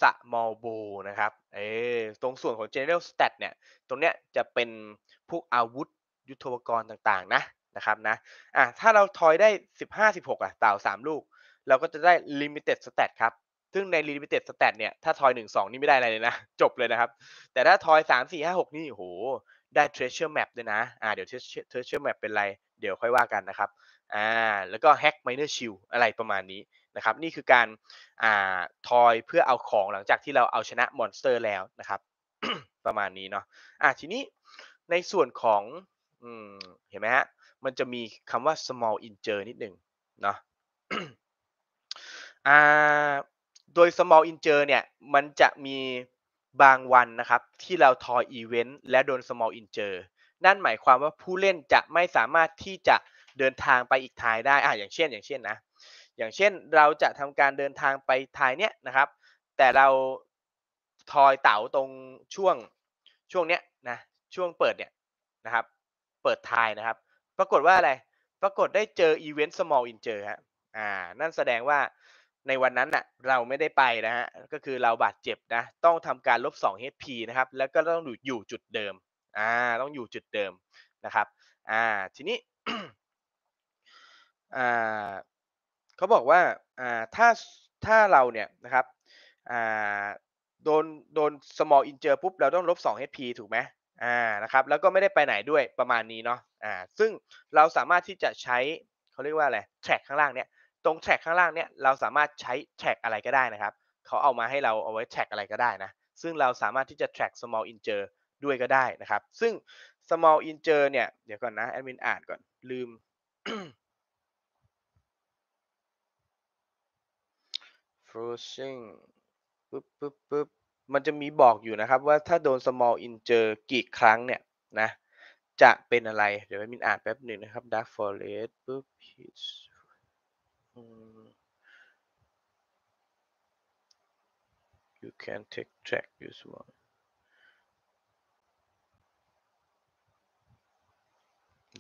สมอลโบ นะครับ เออตรงส่วนของ general stat เนี่ย ตรงเนี้ยจะเป็นพวกอาวุธยุทโธปกรณ์ต่างๆนะ นะครับนะอ่ะถ้าเราทอยได้ 15 16 อ่ะ เต่า3 ลูก เราก็จะได้ limited stat ครับ ซึ่งใน limited stat เนี่ย ถ้าทอย 1 2 นี่ไม่ได้อะไรเลยนะ จบเลยนะครับ แต่ถ้าทอย 3 4 5 6 นี่ โหได้ treasure map ด้วยนะอ่าเดี๋ยว treasure map เป็นไร เดี๋ยวค่อยว่ากันนะครับอ่าแล้วก็ hack miner shield อะไรประมาณนี้ะครับนี่คือการอ่าทอยเพื่อเอาของหลังจากที่เราเอาชนะมอนสเตอร์ แล้วนะครับ ประมาณนี้เนาะอ่ะทีนี้ในส่วนของอืมเห็นไหมฮะมันจะมีคำว่า small integer นิดหนึ่งเนาะอ่าโดย small integer เนี่ยมันจะมีบางวันนะครับ ที่เราทอยอีเวนต์และโดน small integer นั่นหมายความว่าผู้เล่นจะไม่สามารถที่จะเดินทางไปอีกทายได้อ่าอย่างเช่น อย่างเช่นนะอย่างเช่นเราจะทำการเดินทางไปทายเนี้ยนะครับ แต่เราทอยเต๋าตรงช่วงช่วงเนี้ยนะช่วงเปิดเนี่ยนะครับ เปิดทายนะครับปรากฏว่าอะไรปรากฏได้เจออีเวนต์ small in เจอฮะอ่านั่นแสดงว่าในวันนั้นน่ะเราไม่ได้ไปนะฮะก็คือเราบาดเจ็บนะต้องทำการลบ2 HP นะครับ แล้วก็ต้องอยู่จุดเดิมอ่าต้องอยู่จุดเดิมนะครับอ่าทีนี้อ่าเขาบอกว่าอ่าถ้าถ้าเราเนี่ยนะครับอ่าโดนโดน small in เจอปุ๊บเราต้องลบ2 hp ถูกไหมอ่านะครับ แล้วก็ไม่ได้ไปไหนด้วย ประมาณนี้เนาะอ่าซึ่งเราสามารถที่จะใช้เขาเรียกว่าอะไร track ข้างล่างเนี่ย ตรง track ข้างล่างเนี่ยเราสามารถใช้ track อะไรก็ได้นะครับเขาเอามาให้เราเอาไว้ track อะไรก็ได้นะ ซึ่งเราสามารถที่จะ track small in เจอด้วยก็ได้นะครับ ซึ่ง small in เจอเนี่ย เดี๋ยวก่อนนะแอดมินอ่านก่อน ลืม Flushing ปึ๊บปึ๊บปึ๊บมันจะมีบอกอยู่นะครับว่าถ้าโดน small in เจอกี่ครั้งเนี่ยนะจะเป็นอะไร เดี๋ยวมินอ่านแป๊บหนึ่งนะครับ dark forest ปุ๊บ his you can take track i s one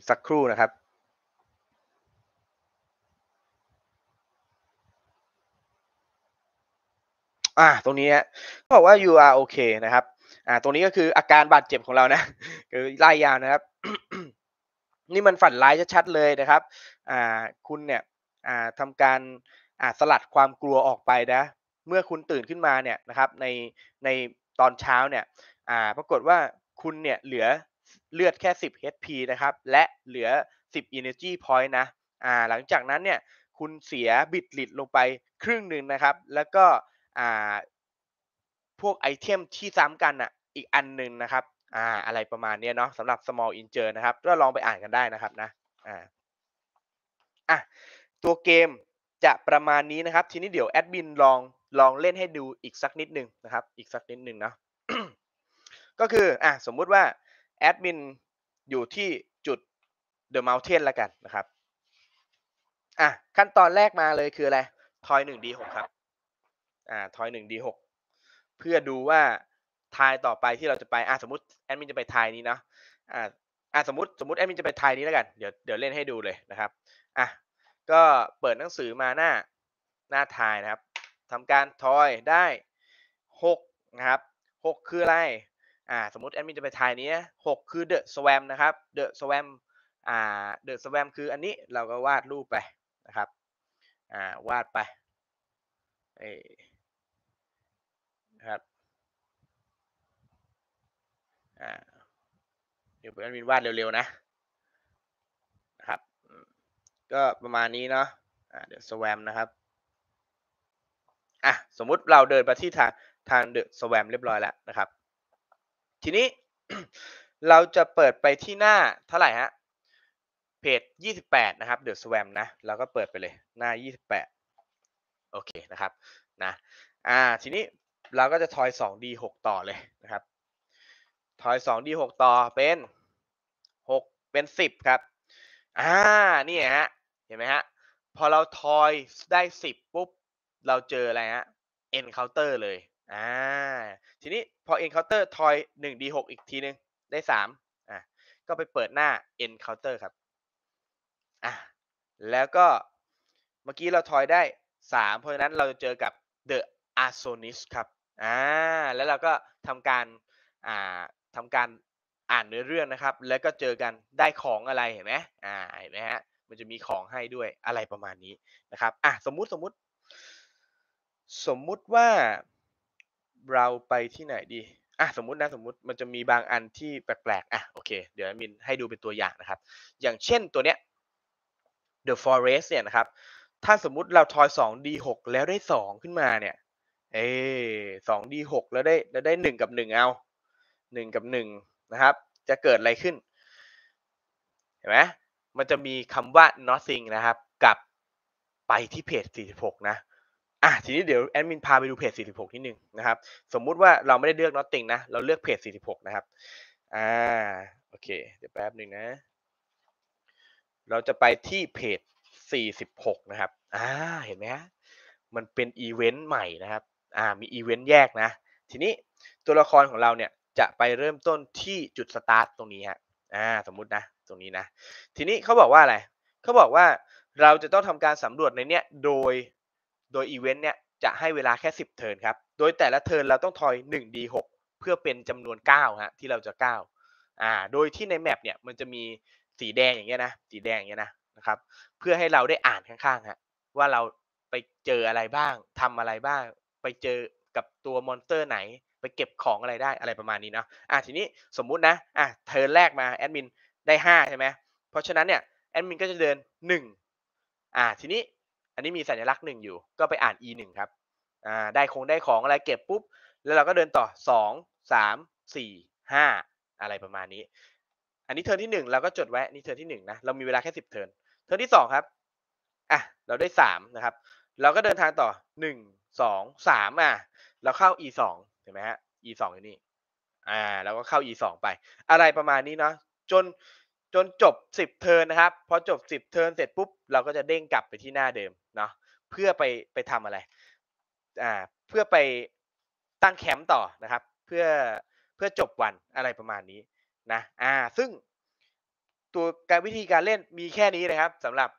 สักครู่นะครับอ่าตรงนี้ฮะบอกว่า you are okay นะครับอ่าตรงนี้ก็คืออาการบาดเจ็บของเรานะ คือไล่ยาวนะครับ นี่มันฝันร้ายชัดๆเลยนะครับอ่าคุณเนี่ยอ่าทำการอ่าสลัดความกลัวออกไปนะ เมื่อคุณตื่นขึ้นมาเนี่ยนะครับ ในในตอนเช้าเนี่ย อ่าปรากฏว่าคุณเนี่ยเหลือเลือดแค่ 10 HP นะครับ และเหลือ 10 Energy Point นะอ่า หลังจากนั้นเนี่ยคุณเสียบิดลิดลงไปครึ่งหนึ่งนะครับ แล้วก็พวกไอเทมที่ซ้ำกันอ่ะ อีกอันหนึ่งนะครับ อ่า อะไรประมาณนี้เนาะสำหรับ small integer นะครับ ก็ลองไปอ่านกันได้นะครับนะ อ่าอ่ะตัวเกมจะประมาณนี้นะครับ ทีนี้เดี๋ยวแอดมินลอง ลองเล่นให้ดูอีกสักนิดหนึ่งนะครับ อีกสักนิดหนึ่งเนาะ ก็คือ อ่ะสมมุติว่า แอดมินอยู่ที่จุด The Mountain ละกันนะครับ อ่ะขั้นตอนแรกมาเลยคืออะไร ทอย 1D6 ครับอ่าทอยหนึ่งดีหกเพื่อดูว่าทายต่อไปที่เราจะไปอ่าสมมติแอดมินจะไปทายนี้เนาะอ่าอ่าสมมติสมมติแอดมินจะไปทายนี้แล้วกันเดี๋ยวเดี๋ยวเล่นให้ดูเลยนะครับอ่ะก็เปิดหนังสือมาหน้าหน้าทายนะครับ ทำการทอยได้หกนะครับหกคืออะไรอ่าสมมติแอดมินจะไปทายนี้หกคือเดอะสววมนะครับเดอะสววมอ่าเดอะสววมคืออันนี้เราก็วาดรูปไปนะครับอ่าวาดไปเอเดี๋ยวมจะมีนวาดเร็วๆนะครับก็ประมาณนี้เนาะะเดี๋ยวสวมนะครับอ่ะสมมุติเราเดินไปที่ทางทางเดอะสวมเรียบร้อยแล้วนะครับ ทีนี้เราจะเปิดไปที่หน้าเท่าไหร่ฮะเพจ28 นะครับเดอะสวมนะเราก็เปิดไปเลยหน้า 28 โอเคนะครับนะอ่าทีนี้เราก็จะทอย 2D 6ต่อเลยนะครับถอยสองดีหกต่อเป็นหกเป็นสิบครับอ่านี่ฮะเห็นไหมฮะพอเราทอยได้สิบปุ๊บ เราเจออะไรฮะ encounter เลยอ่าทีนี้ พอ encounter ทอยหนึ่งดีหกอีกทีนึง ได้สามอ่ะก็ไปเปิดหน้า encounter ครับอ่ะแล้วก็เมื่อกี้เราทอยได้สามเพราะฉะนั้นเราจะเจอกับ the arsonist ครับอ่าแล้วเราก็ทำการอ่าทำการอ่านเนื้อเรื่องนะครับ แล้วก็เจอกันได้ของอะไรเห็นไหมอ่าเห็นไหมฮะ มันจะมีของให้ด้วยอะไรประมาณนี้นะครับอ่ะสมมุติสมมุติ สมมุติว่าเราไปที่ไหนดีอ่ะสมมุตินะสมมุติมันจะมีบางอันที่แปลกๆอ่ะโอเคเดี๋ยวมินให้ดูเป็นตัวอย่างนะครับ อย่างเช่นตัวเนี้ย the forest เนี่ยนะครับ ถ้าสมมุติเราทอย 2d6 แล้วได้ 2 ขึ้นมาเนี่ย เอ้ 2d6 แล้วได้แล้วได้ 1 กับ 1 เอาหนึ่งกับหนึ่งนะครับจะเกิดอะไรขึ้น เห็นไหมมันจะมีคำว่า nothing นะครับ กับไปที่เพจ46นะ อ่ะทีนี้เดี๋ยวแอดมินพาไปดูเพจ46 นิดนึงนะครับสมมุติว่าเราไม่ได้เลือก nothing นะเราเลือกเพจ46นะครับอ่าโอเคเดี๋ยวแป๊บหนึ่งนะ เราจะไปที่เพจ46นะครับอ่าเห็นไหมมันเป็นอีเวนต์ใหม่นะครับอ่ามีอีเวนต์แยกนะ ทีนี้ตัวละครของเราเนี่ยจะไปเริ่มต้นที่จุดสตาร์ทตรงนี้ฮะอ่าสมมุตินะ ตรงนี้นะ ทีนี้เขาบอกว่าอะไร เขาบอกว่าเราจะต้องทำการสำรวจในเนี้ยโดย โดยอีเวนต์เนี้ยจะให้เวลาแค่ 10เทิร์นครับ โดยแต่ละเทิร์นเราต้องทอย 1d6 เพื่อเป็นจำนวน9ฮะที่เราจะ9อ่า โดยที่ในแมปเนี่ยมันจะมีสีแดงอย่างเงี้ยนะ สีแดงอย่างเงี้ยนะนะครับ เพื่อให้เราได้อ่านข้างๆฮะว่าเราไปเจออะไรบ้าง ทำอะไรบ้าง ไปเจอกับตัวมอนสเตอร์ไหนไปเก็บของอะไรได้อะไรประมาณนี้เนาะ อ่ะทีนี้สมมุตินะ อ่ะเทิร์นแรกมาแอดมินได้ 5 ใช่ไหม เพราะฉะนั้นเนี่ยแอดมินก็จะเดิน 1อ่าทีนี้อันนี้มีสัญลักษณ์1อยู่ก็ไปอ่าน e 1ครับ อ่าได้คงได้ของอะไรเก็บปุ๊บ แล้วเราก็เดินต่อ 2 3 4 5 อะไรประมาณนี้ อันนี้เทิร์นที่ 1 เราก็จดไว้นี่เทิร์นที่ 1 นะ เรามีเวลาแค่ 10 เทิร์น เทิร์นที่ 2 ครับ อ่ะเราได้3นะครับเราก็เดินทางต่อ 1 2 3อ่ะเราเข้า e 2ห็นไหมฮะ e สองอยู่นี่ อ่า แล้วก็เข้า e สองไป อะไรประมาณนี้เนาะ จน จนจบสิบเทิร์น นะครับพอจบสิบเทิร์น เสร็จปุ๊บ เราก็จะเด้งกลับไปที่หน้าเดิม เนาะ เพื่อไป ไปทำอะไร อ่า เพื่อไป ตั้งแคมป์ต่อ นะครับ เพื่อ เพื่อจบวันอะไรประมาณนี้ นะ อ่า ซึ่งตัวการวิธีการเล่นมีแค่นี้นะครับ สำหรับ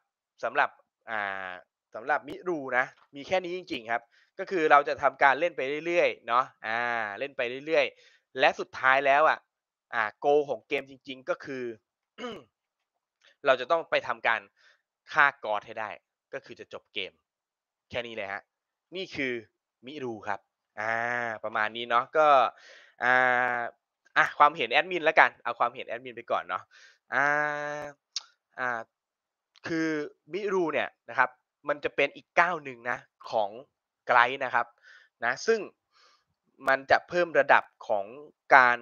สำหรับ อ่าสำหรับมิรูนะ มีแค่นี้จริงๆ ครับก็คือเราจะทำการเล่นไปเรื่อยๆ เนาะอ่า เล่นไปเรื่อยๆ และสุดท้ายแล้วอ่ะ อ่า โกของเกมจริงๆ ก็คือ เราจะต้องไปทำการฆ่ากอดให้ได้ ก็คือจะจบเกม แค่นี้เลยฮะ นี่คือมิรูครับ อ่า ประมาณนี้เนาะ ก็ อ่า อ่ะ ความเห็นแอดมินแล้วกัน เอาความเห็นแอดมินไปก่อนเนาะ อ่า อ่า คือมิรูเนี่ยนะครับ มันจะเป็นอีกก้าวหนึ่งนะของไกลนะครับนะซึ่งมันจะเพิ่มระดับของการ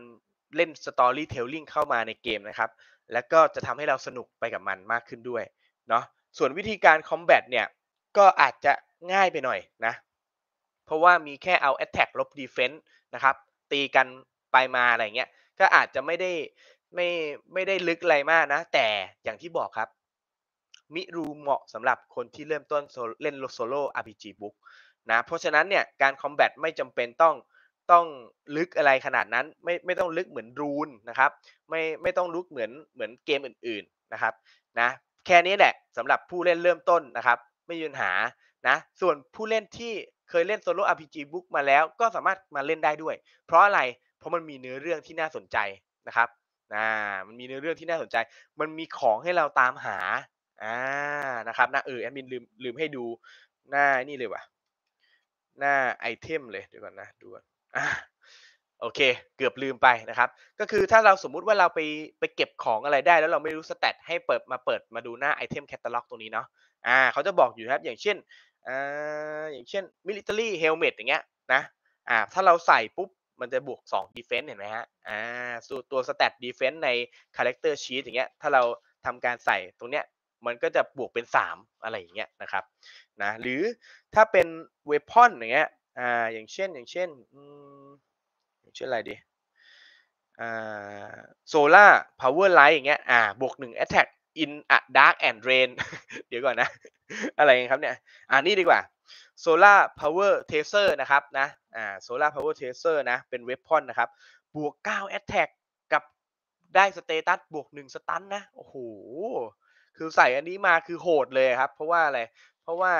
เล่นสตอรี่เทลลิงเข้ามาในเกมนะครับ แล้วก็จะทำให้เราสนุกไปกับมันมากขึ้นด้วยเนาะส่วนวิธีการคอมแบทเนี่ยก็อาจจะง่ายไปหน่อยนะ เพราะว่ามีแค่เอา Attack ลบ Defense นะครับ ตีกันไปมาอะไรเงี้ยก็อาจจะไม่ได้ไม่ไม่ได้ลึกอะไรมากนะ แต่อย่างที่บอกครับ มิรูเหมาะสำหรับคนที่เริ่มต้นเล่นโซโล่ RPG Book นะเพราะฉะนั้นเนี่ยการคอมแบทไม่จำเป็นต้องต้องลึกอะไรขนาดนั้นไม่ไม่ต้องลึกเหมือนรูนนะครับไม่ไม่ต้องลึกเหมือนเหมือนเกมอื่นๆนะครับนะแค่นี้แหละสำหรับผู้เล่นเริ่มต้นนะครับ ไม่มีปัญหานะ ส่วนผู้เล่นที่เคยเล่นโซโล่ RPG บุ๊กมาแล้วก็สามารถมาเล่นได้ด้วย เพราะอะไรเพราะมันมีเนื้อเรื่องที่น่าสนใจนะครับนะมันมีเนื้อเรื่องที่น่าสนใจ มันมีของให้เราตามหาอ่านะครับนะเออแอดมินลืมลืมให้ดูหน้านี่เลยว่ะหน้าไอเทมเลยเดี๋ยวก่อนนะดูอ่ะโอเคเกือบลืมไปนะครับ ก็คือถ้าเราสมมุติว่าเราไปไปเก็บของอะไรได้แล้วเราไม่รู้สแตทให้เปิดมาเปิดมาดูหน้าไอเทมแคตตาล็อกตรงนี้เนาะอ่าเขาจะบอกอยู่ครับอย่างเช่นอ่าอย่างเช่น m ิ l i t a r y เฮล m e ตอย่างเงี้ยนะอ่าถ้าเราใส่ปุ๊บมันจะบวก 2 defense เห็นไหมฮะอ่าตัวสแตท defense ใน character sheet อย่างเงี้ยถ้าเราทำการใส่ตรงเนี้ยมันก็จะบวกเป็น 3 อะไรอย่างเงี้ยนะครับนะหรือถ้าเป็นเวพอนอย่างเงี้ยอ่าอย่างเช่นอย่างเช่นอย่างเช่นอะไรดีอ่าโซล่าพาวเวอร์ไลท์อย่างเงี้ยอ่าบวก1 Attack in a dark and rain เดี๋ยวก่อนนะ อะไรครับเนี่ยอ่านี่ดีกว่าโซล่าพาวเวอร์เทเซอร์นะครับนะอ่าโซล่าพาวเวอร์เทเซอร์นะเป็นเวพอนนะครับบวก9 attack กับได้สเตตัสบวก1สตันนะ โอ้โหคือใส่อันนี้มาคือโหดเลยครับ เพราะว่าอะไรเพราะว่า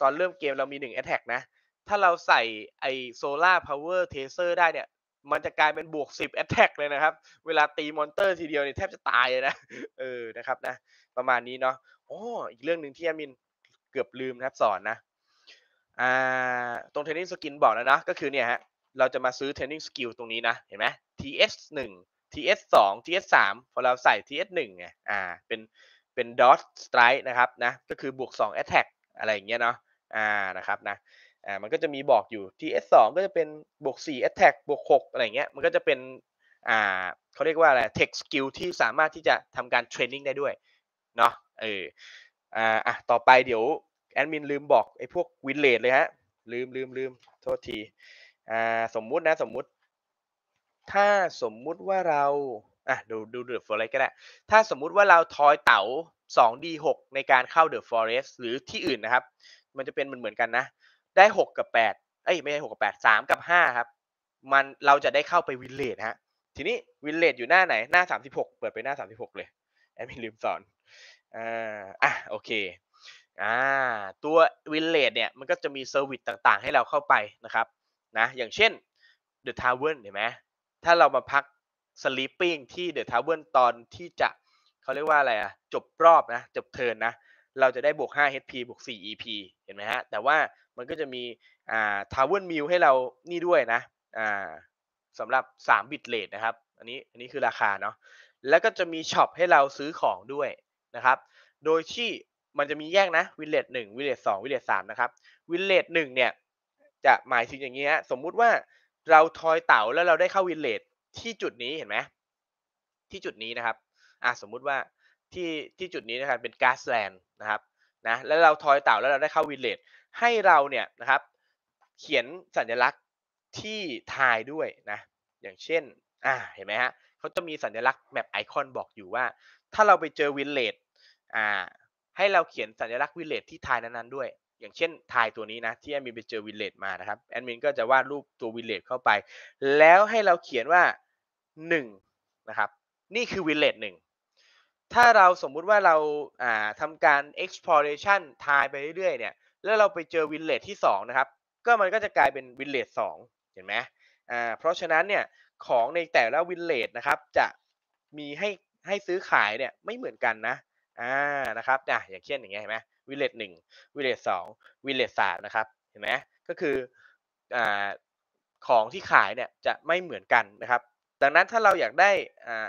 ตอนเริ่มเกมเรามีหนึ่งแอตแทกนะ ถ้าเราใส่ไอโซล่าพาวเวอร์เทเซอร์ได้เนี่ย มันจะกลายเป็นบวก 10แอ t แทกเลยนะครับ เวลาตีมอนเตอร์ทีเดียวเนี่ยแทบจะตายเลยนะเออนะครับนะ ประมาณนี้เนาะโอ้อีกเรื่องหนึ่งที่อามินเกือบลืมนะครับสอนนะอ่าตรงเทนนิสสกินบอกแล้วนะก็คือเนี่ยฮะเราจะมาซื้อเทนนิสสกิลตรงนี้นะเห็นไหม TS 1 TS 2 TS 3พอเราใส่ TS 1ไงอ่า เป็นเป็น dot strike นะครับนะ ก็คือบวก2 attack อะไรอย่างเงี้ยเนาะอ่านะครับนะอ่ามันก็จะมีบอกอยู่ TS2 ก็จะเป็นบวก4 attack บวก 6 อะไรเงี้ยมันก็จะเป็นอ่าเขาเรียกว่าอะไร tech skill ที่สามารถที่จะทำการเทรนนิ่งได้ด้วยเนาะเอออ่าอ่ะต่อไปเดี๋ยวแอดมินลืมบอก ไอ้พวกวินเลดเลยฮะ ลืมลืมลืมโทษทีอ่าสมมุตินะ สมมุติ ถ้าสมมุติว่าเราอ่ะดูดูเดอดฟอเรสก็ได้ ถ้าสมมุติว่าเราทอยเต๋า 2d6 ในการเข้าเดอะฟอเรสหรือที่อื่นนะครับ มันจะเป็นเหมือนเหมือนกันนะ ได้ 6 กับ8เอ้ยไม่ใช่ 6 กับ 8 3 กับ 5 ครับ มันเราจะได้เข้าไปวินเลดฮะ ทีนี้วินเลดอยู่หน้าไหน หน้า 36 เปิดไปหน้า 36 เลย แอดมินลืมสอนอ่าอ่ะโอเค อ่า ตัววินเลดเนี่ยมันก็จะมีเซอร์วิสต่างๆ ให้เราเข้าไปนะครับ นะ อย่างเช่นเดอะทาวเวอร์เห็นไหมถ้าเรามาพักสลีปปิ้งที่เดอ t ทาวเว e r ตอนที่จะเขาเรียกว่าอะไรอะจบรอบนะจบเทินนะเราจะได้บวก5 HP บวก4 EP เห็นไหมฮะ แต่ว่ามันก็จะมีอ่าวเว e r m มิ l ให้เรานี่ด้วยนะอ่าสำหรับ3บิตเลทนะครับอันนี้อันนี้คือราคาเนาะแล้วก็จะมีช็อปให้เราซื้อของด้วยนะครับ โดยที่มันจะมีแยกนะวิลเลตหนึ่งวิลเลตสองวิลเลตสามนะครับวิลเลตหนึ่งเนี่ยจะหมายถึงอย่างเงี้ยสมมุติว่าเราทอยเต๋าแล้วเราได้เข้าวิลเลตที่จุดนี้เห็นไหมที่จุดนี้นะครับอ่ะสมมุติว่าที่ที่จุดนี้นะครับเป็นก๊าซแลนด์นะครับ นะ แล้วเราทอยเต่าแล้วเราได้เข้าวินเลตให้เราเนี่ยนะครับ เขียนสัญลักษณ์ที่ทายด้วยนะ อย่างเช่นอ่าเห็นไหมฮะเขาจะมีสัญลักษณ์แมปไอคอนบอกอยู่ว่า ถ้าเราไปเจอวินเลตอ่าให้เราเขียนสัญลักษณ์วินเลตที่ทายนั้นๆด้วยอย่างเช่นทายตัวนี้นะ ที่แอดมินไปเจอวินเลตมานะครับ แอดมินก็จะวาดรูปตัววินเลตเข้าไป แล้วให้เราเขียนว่า 1 นะครับ นี่คือวินเลตหนึ่งถ้าเราสมมุติว่าเราทำการ exploration ทายไปเรื่อยๆเนี่ยแล้วเราไปเจอวินเลตที่2นะครับก็มันก็จะกลายเป็นวินเลตสองเห็นไหมอ่าเพราะฉะนั้นเนี่ยของในแต่ละวินเลตนะครับจะมีให้ให้ซื้อขายเนี่ยไม่เหมือนกันนะอ่านะครับนะอย่างเช่นอย่างเงี้ยเห็นไหมวิเลตหนึ่งวิเลตสองวิเลตสามนะครับ เห็นไหมก็คืออของที่ขายเนี่ยจะไม่เหมือนกันนะครับ ดังนั้นถ้าเราอยากได้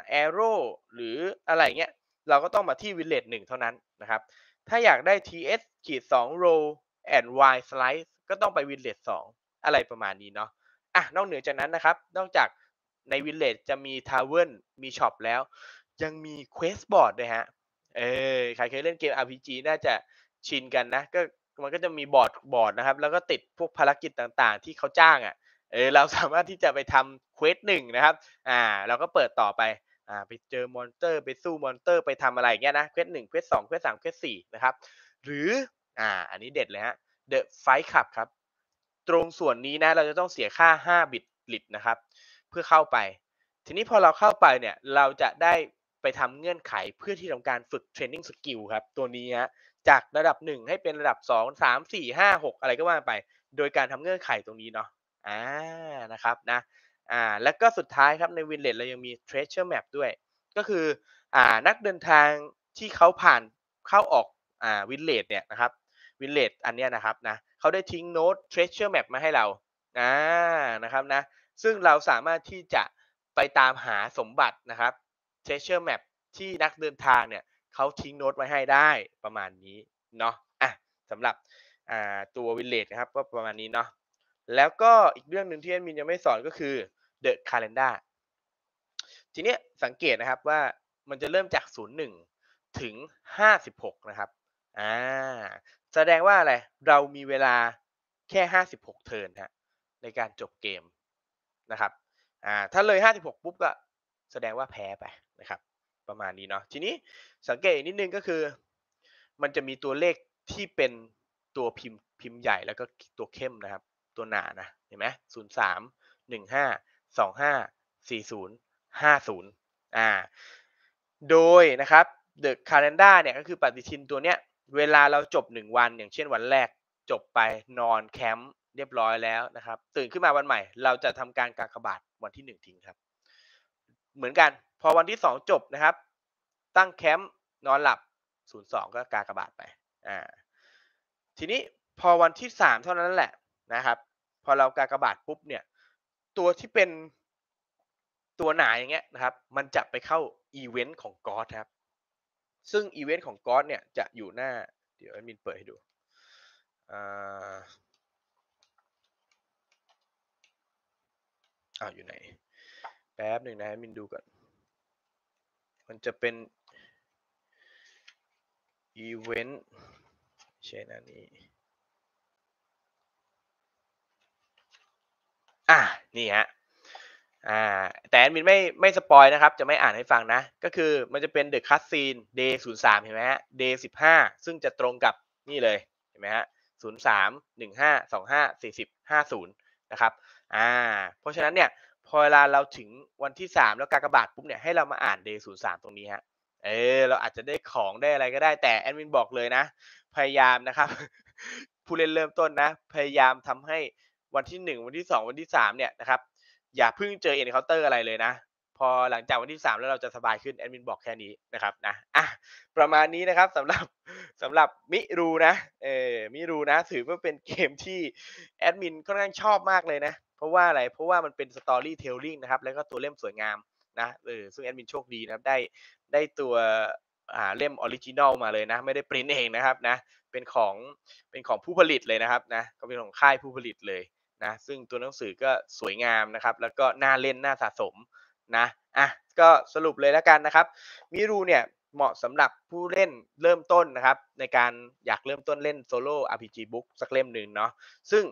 แอโร่หรืออะไรเงี้ยเราก็ต้องมาที่วิเลตหนึ่งเท่านั้นนะครับ ถ้าอยากได้ ts ขีดสองโรแอน n d y สไล c ์ก็ต้องไปวิเลตสองอะไรประมาณนี้เนาะอ่ะนอกเหนือจากนั้นนะครับ นอกจากในวิเลตจะมีทาวเวนมีช็อปแล้ว ยังมีเควสบอร์ดด้วยฮะเออใครเคยเล่นเกม RPG น่าจะชินกันนะก็มันก็จะมีบอร์ดบอร์ดนะครับ แล้วก็ติดพวกภารกิจต่างๆ ที่เขาจ้างอะ่ะเออเราสามารถที่จะไปทำเควสหนึ่งนะครับอ่าเราก็เปิดต่อไปอ่าไปเจอมอนเตอร์ ไปสู้มอนเตอร์ไปทำอะไรเงี้ยนะเควสหนึ่งเควสสองเควสสามเควสสี่นะครับ หรืออ่าอันนี้เด็ดเลยฮะเดอะไฟขับครับ ตรงส่วนนี้นะเราจะต้องเสียค่า 5 บิตลิตนะครับ เพื่อเข้าไป ทีนี้พอเราเข้าไปเนี่ยเราจะได้ไปทำเงื่อนไขเพื่อที่ทำการฝึกเทรนนิ่งสกิลครับตัวนี้ฮะจากระดับหนึ่งให้เป็นระดับสองสามสี่ห้าหกอะไรก็ว่าไป โดยการทำเงื่อนไขตรงนี้เนาะอ่านะครับนะอ่าแล้วก็สุดท้ายครับ ในวินเลตเรายังมี treasure map ด้วย ก็คืออ่านักเดินทางที่เขาผ่านเข้าออกอ่าวินเลตเนี่ยนะครับวินเลตอันเนี้ยนะครับนะเขาได้ทิ้งโน้ต treasure map มาให้เราอ่านะครับนะซึ่งเราสามารถที่จะไปตามหาสมบัตินะครับ treasure map ที่นักเดินทางเนี่ยเขาทิ้งโน้ตไว้ให้ได้ประมาณนี้เนาะอ่ะสำหรับตัววิลเลจนะครับก็ประมาณนี้เนาะแล้วก็อีกเรื่องหนึ่งที่แอดมินยังไม่สอนก็คือเดอะคาล e n d a r ทีนี้สังเกตนะครับว่ามันจะเริ่มจาก 01 ถึง 56 นะครับอ่าแสดงว่าอะไร เรามีเวลาแค่ 56 เทิร์นฮะในการจบเกมนะครับอ่าถ้าเลย 56 ปุ๊บก็แสดงว่าแพ้ไปนะครับประมาณนี้เนาะทีนี้สังเกตนิดนึงก็คือ มันจะมีตัวเลขที่เป็นตัวพิมพ์พิมพ์ใหญ่แล้วก็ตัวเข้มนะครับ ตัวหนานะ เห็นไหมศูนย์สามหนึ่งห้า สองห้าสี่ศูนย์ห้าศูนย์อ่า โดยนะครับเดอะคาล e n d a r เนี่ยก็คือปฏิทินตัวเนี้ยเวลาเราจบหนึ่งวันอย่างเช่นวันแรกจบไปนอนแคมป์เรียบร้อยแล้วนะครับตื่นขึ้นมาวันใหม่ เราจะทำการกากบาทวันที่หนึ่งทิ้งครับเหมือนกันพอวันที่ 2 จบนะครับ ตั้งแคมป์นอนหลับ 02 ก็กากระบาดไป อ่า ทีนี้พอวันที่ 3 เท่านั้นแหละนะครับ พอเรากากระบาดปุ๊บเนี่ย ตัวที่เป็นตัวหนาอย่างเงี้ยนะครับ มันจะไปเข้าอีเวนต์ของกอสครับ ซึ่งอีเวนต์ของกอสเนี่ยจะอยู่หน้า เดี๋ยวแอดมินเปิดให้ดู อ่าออยู่ไหน แป๊บหนึ่งนะมินดูก่อนมันจะเป็น event เช่นอันนี้อ่ะนี่ฮะอ่าแต่แอดมินไม่ไม่สปอยนะครับ จะไม่อ่านให้ฟังนะ ก็คือมันจะเป็น The Cut Scene Day 03เห็นไหมฮะ Day 15 ซึ่งจะตรงกับนี่เลย เห็นไหมฮะ 03 15 25 40 50 นะครับ อ่า เพราะฉะนั้นเนี่ยพอเวลาเราถึงวันที่สามแล้วกากบาทปุ๊บเนี่ยให้เรามาอ่านเดย์ศูนย์สามตรงนี้ฮะ เออเราอาจจะได้ของได้อะไรก็ได้แต่แอดมินบอกเลยนะ พยายามนะครับ ผู้เล่นเริ่มต้นนะ พยายามทำให้วันที่หนึ่งวันที่สองวันที่สามเนี่ยนะครับอย่าเพิ่งเจอเอ็นเคาน์เตอร์อะไรเลยนะพอหลังจากวันที่ 3 แล้วเราจะสบายขึ้นแอดมินบอกแค่นี้นะครับนะอ่ะประมาณนี้นะครับสำหรับสำหรับมิรูนะเออมิรูนะ ถือว่าเป็นเกมที่แอดมินค่อนข้างชอบมากเลยนะ เพราะว่าอะไรเพราะว่ามันเป็นสตอรี่เทลลิงนะครับ แล้วก็ตัวเล่มสวยงามนะเออซึ่งแอดมินโชคดีนะครับได้ได้ตัวอ่าเล่มออริจินอลมาเลยนะ ไม่ได้ปริ้นเองนะครับนะเป็นของ เป็นของผู้ผลิตเลยนะครับนะก็เป็นของค่ายผู้ผลิตเลยนะ ซึ่งตัวหนังสือก็สวยงามนะครับ แล้วก็น่าเล่นน่าสะสมนะ อ่ะ ก็สรุปเลยแล้วกันนะครับ มิรูเนี่ย เหมาะสำหรับผู้เล่นเริ่มต้นนะครับในการอยากเริ่มต้นเล่นโซโล่ RPG book สักเล่มหนึ่งเนาะ ซึ่ง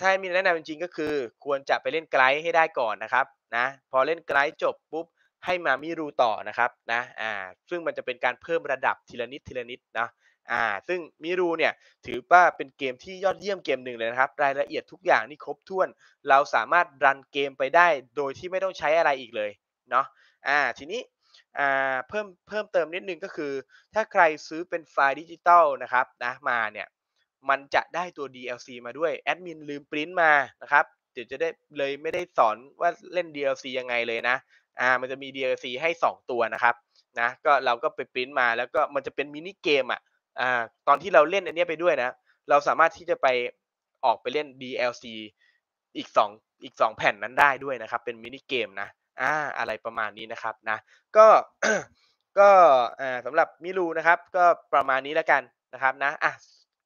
ถ้ามีแนะนำจริงๆก็คือ ควรจะไปเล่นไกด์ให้ได้ก่อนนะครับ นะ พอเล่นไกด์จบปุ๊บ ให้มามิรูต่อนะครับ นะ อ่า ซึ่งมันจะเป็นการเพิ่มระดับทีละนิดทีละนิดนะอ่า ซึ่งมิรูเนี่ยถือว่าเป็นเกมที่ยอดเยี่ยมเกมหนึ่งเลยนะครับ รายละเอียดทุกอย่างนี่ครบถ้วนเราสามารถรันเกมไปได้โดยที่ไม่ต้องใช้อะไรอีกเลยเนาะอ่าทีนี้อ่าเพิ่มเพิ่มเติมนิดนึงก็คือ ถ้าใครซื้อเป็นไฟล์ดิจิตอลนะครับนะมาเนี่ยมันจะได้ตัว DLC มาด้วย แอดมินลืมปริ้นมานะครับเดี๋ยวจะได้เลยไม่ได้สอนว่าเล่น DLC ยังไงเลยนะอ่ามันจะมี DLC ให้ 2 ตัวนะครับนะก็เราก็ไปปริ้นมาแล้วก็มันจะเป็นมินิเกมอะ่ะอ่าตอนที่เราเล่นอันนี้ไปด้วยนะ เราสามารถที่จะไปออกไปเล่น DLC อีกสองอีกสองแผ่นนั้นได้ด้วยนะครับ เป็นมินิเกมนะอ่าอะไรประมาณนี้นะครับนะ ก็ก็อ่าสำหรับมิลูนะครับก็ประมาณนี้แล้วกันนะครับนะอ่ะ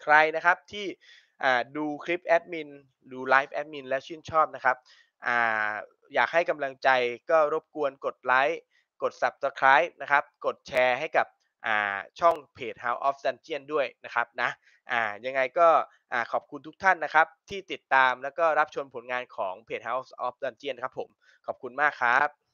ใครนะครับที่อ่าดูคลิปแอดมินดูไลฟ์แอดมินแล้วชื่นชอบนะครับอ่าอยากให้กำลังใจก็รบกวนกดไลค์กด Subscribe นะครับกดแชร์ให้กับช่องเพจ House of Dungeon ด้วยนะครับนะยังไงก็ขอบคุณทุกท่านนะครับ ที่ติดตามแล้วก็รับชมผลงานของเพจ House of Dungeon นะครับผมขอบคุณมากครับ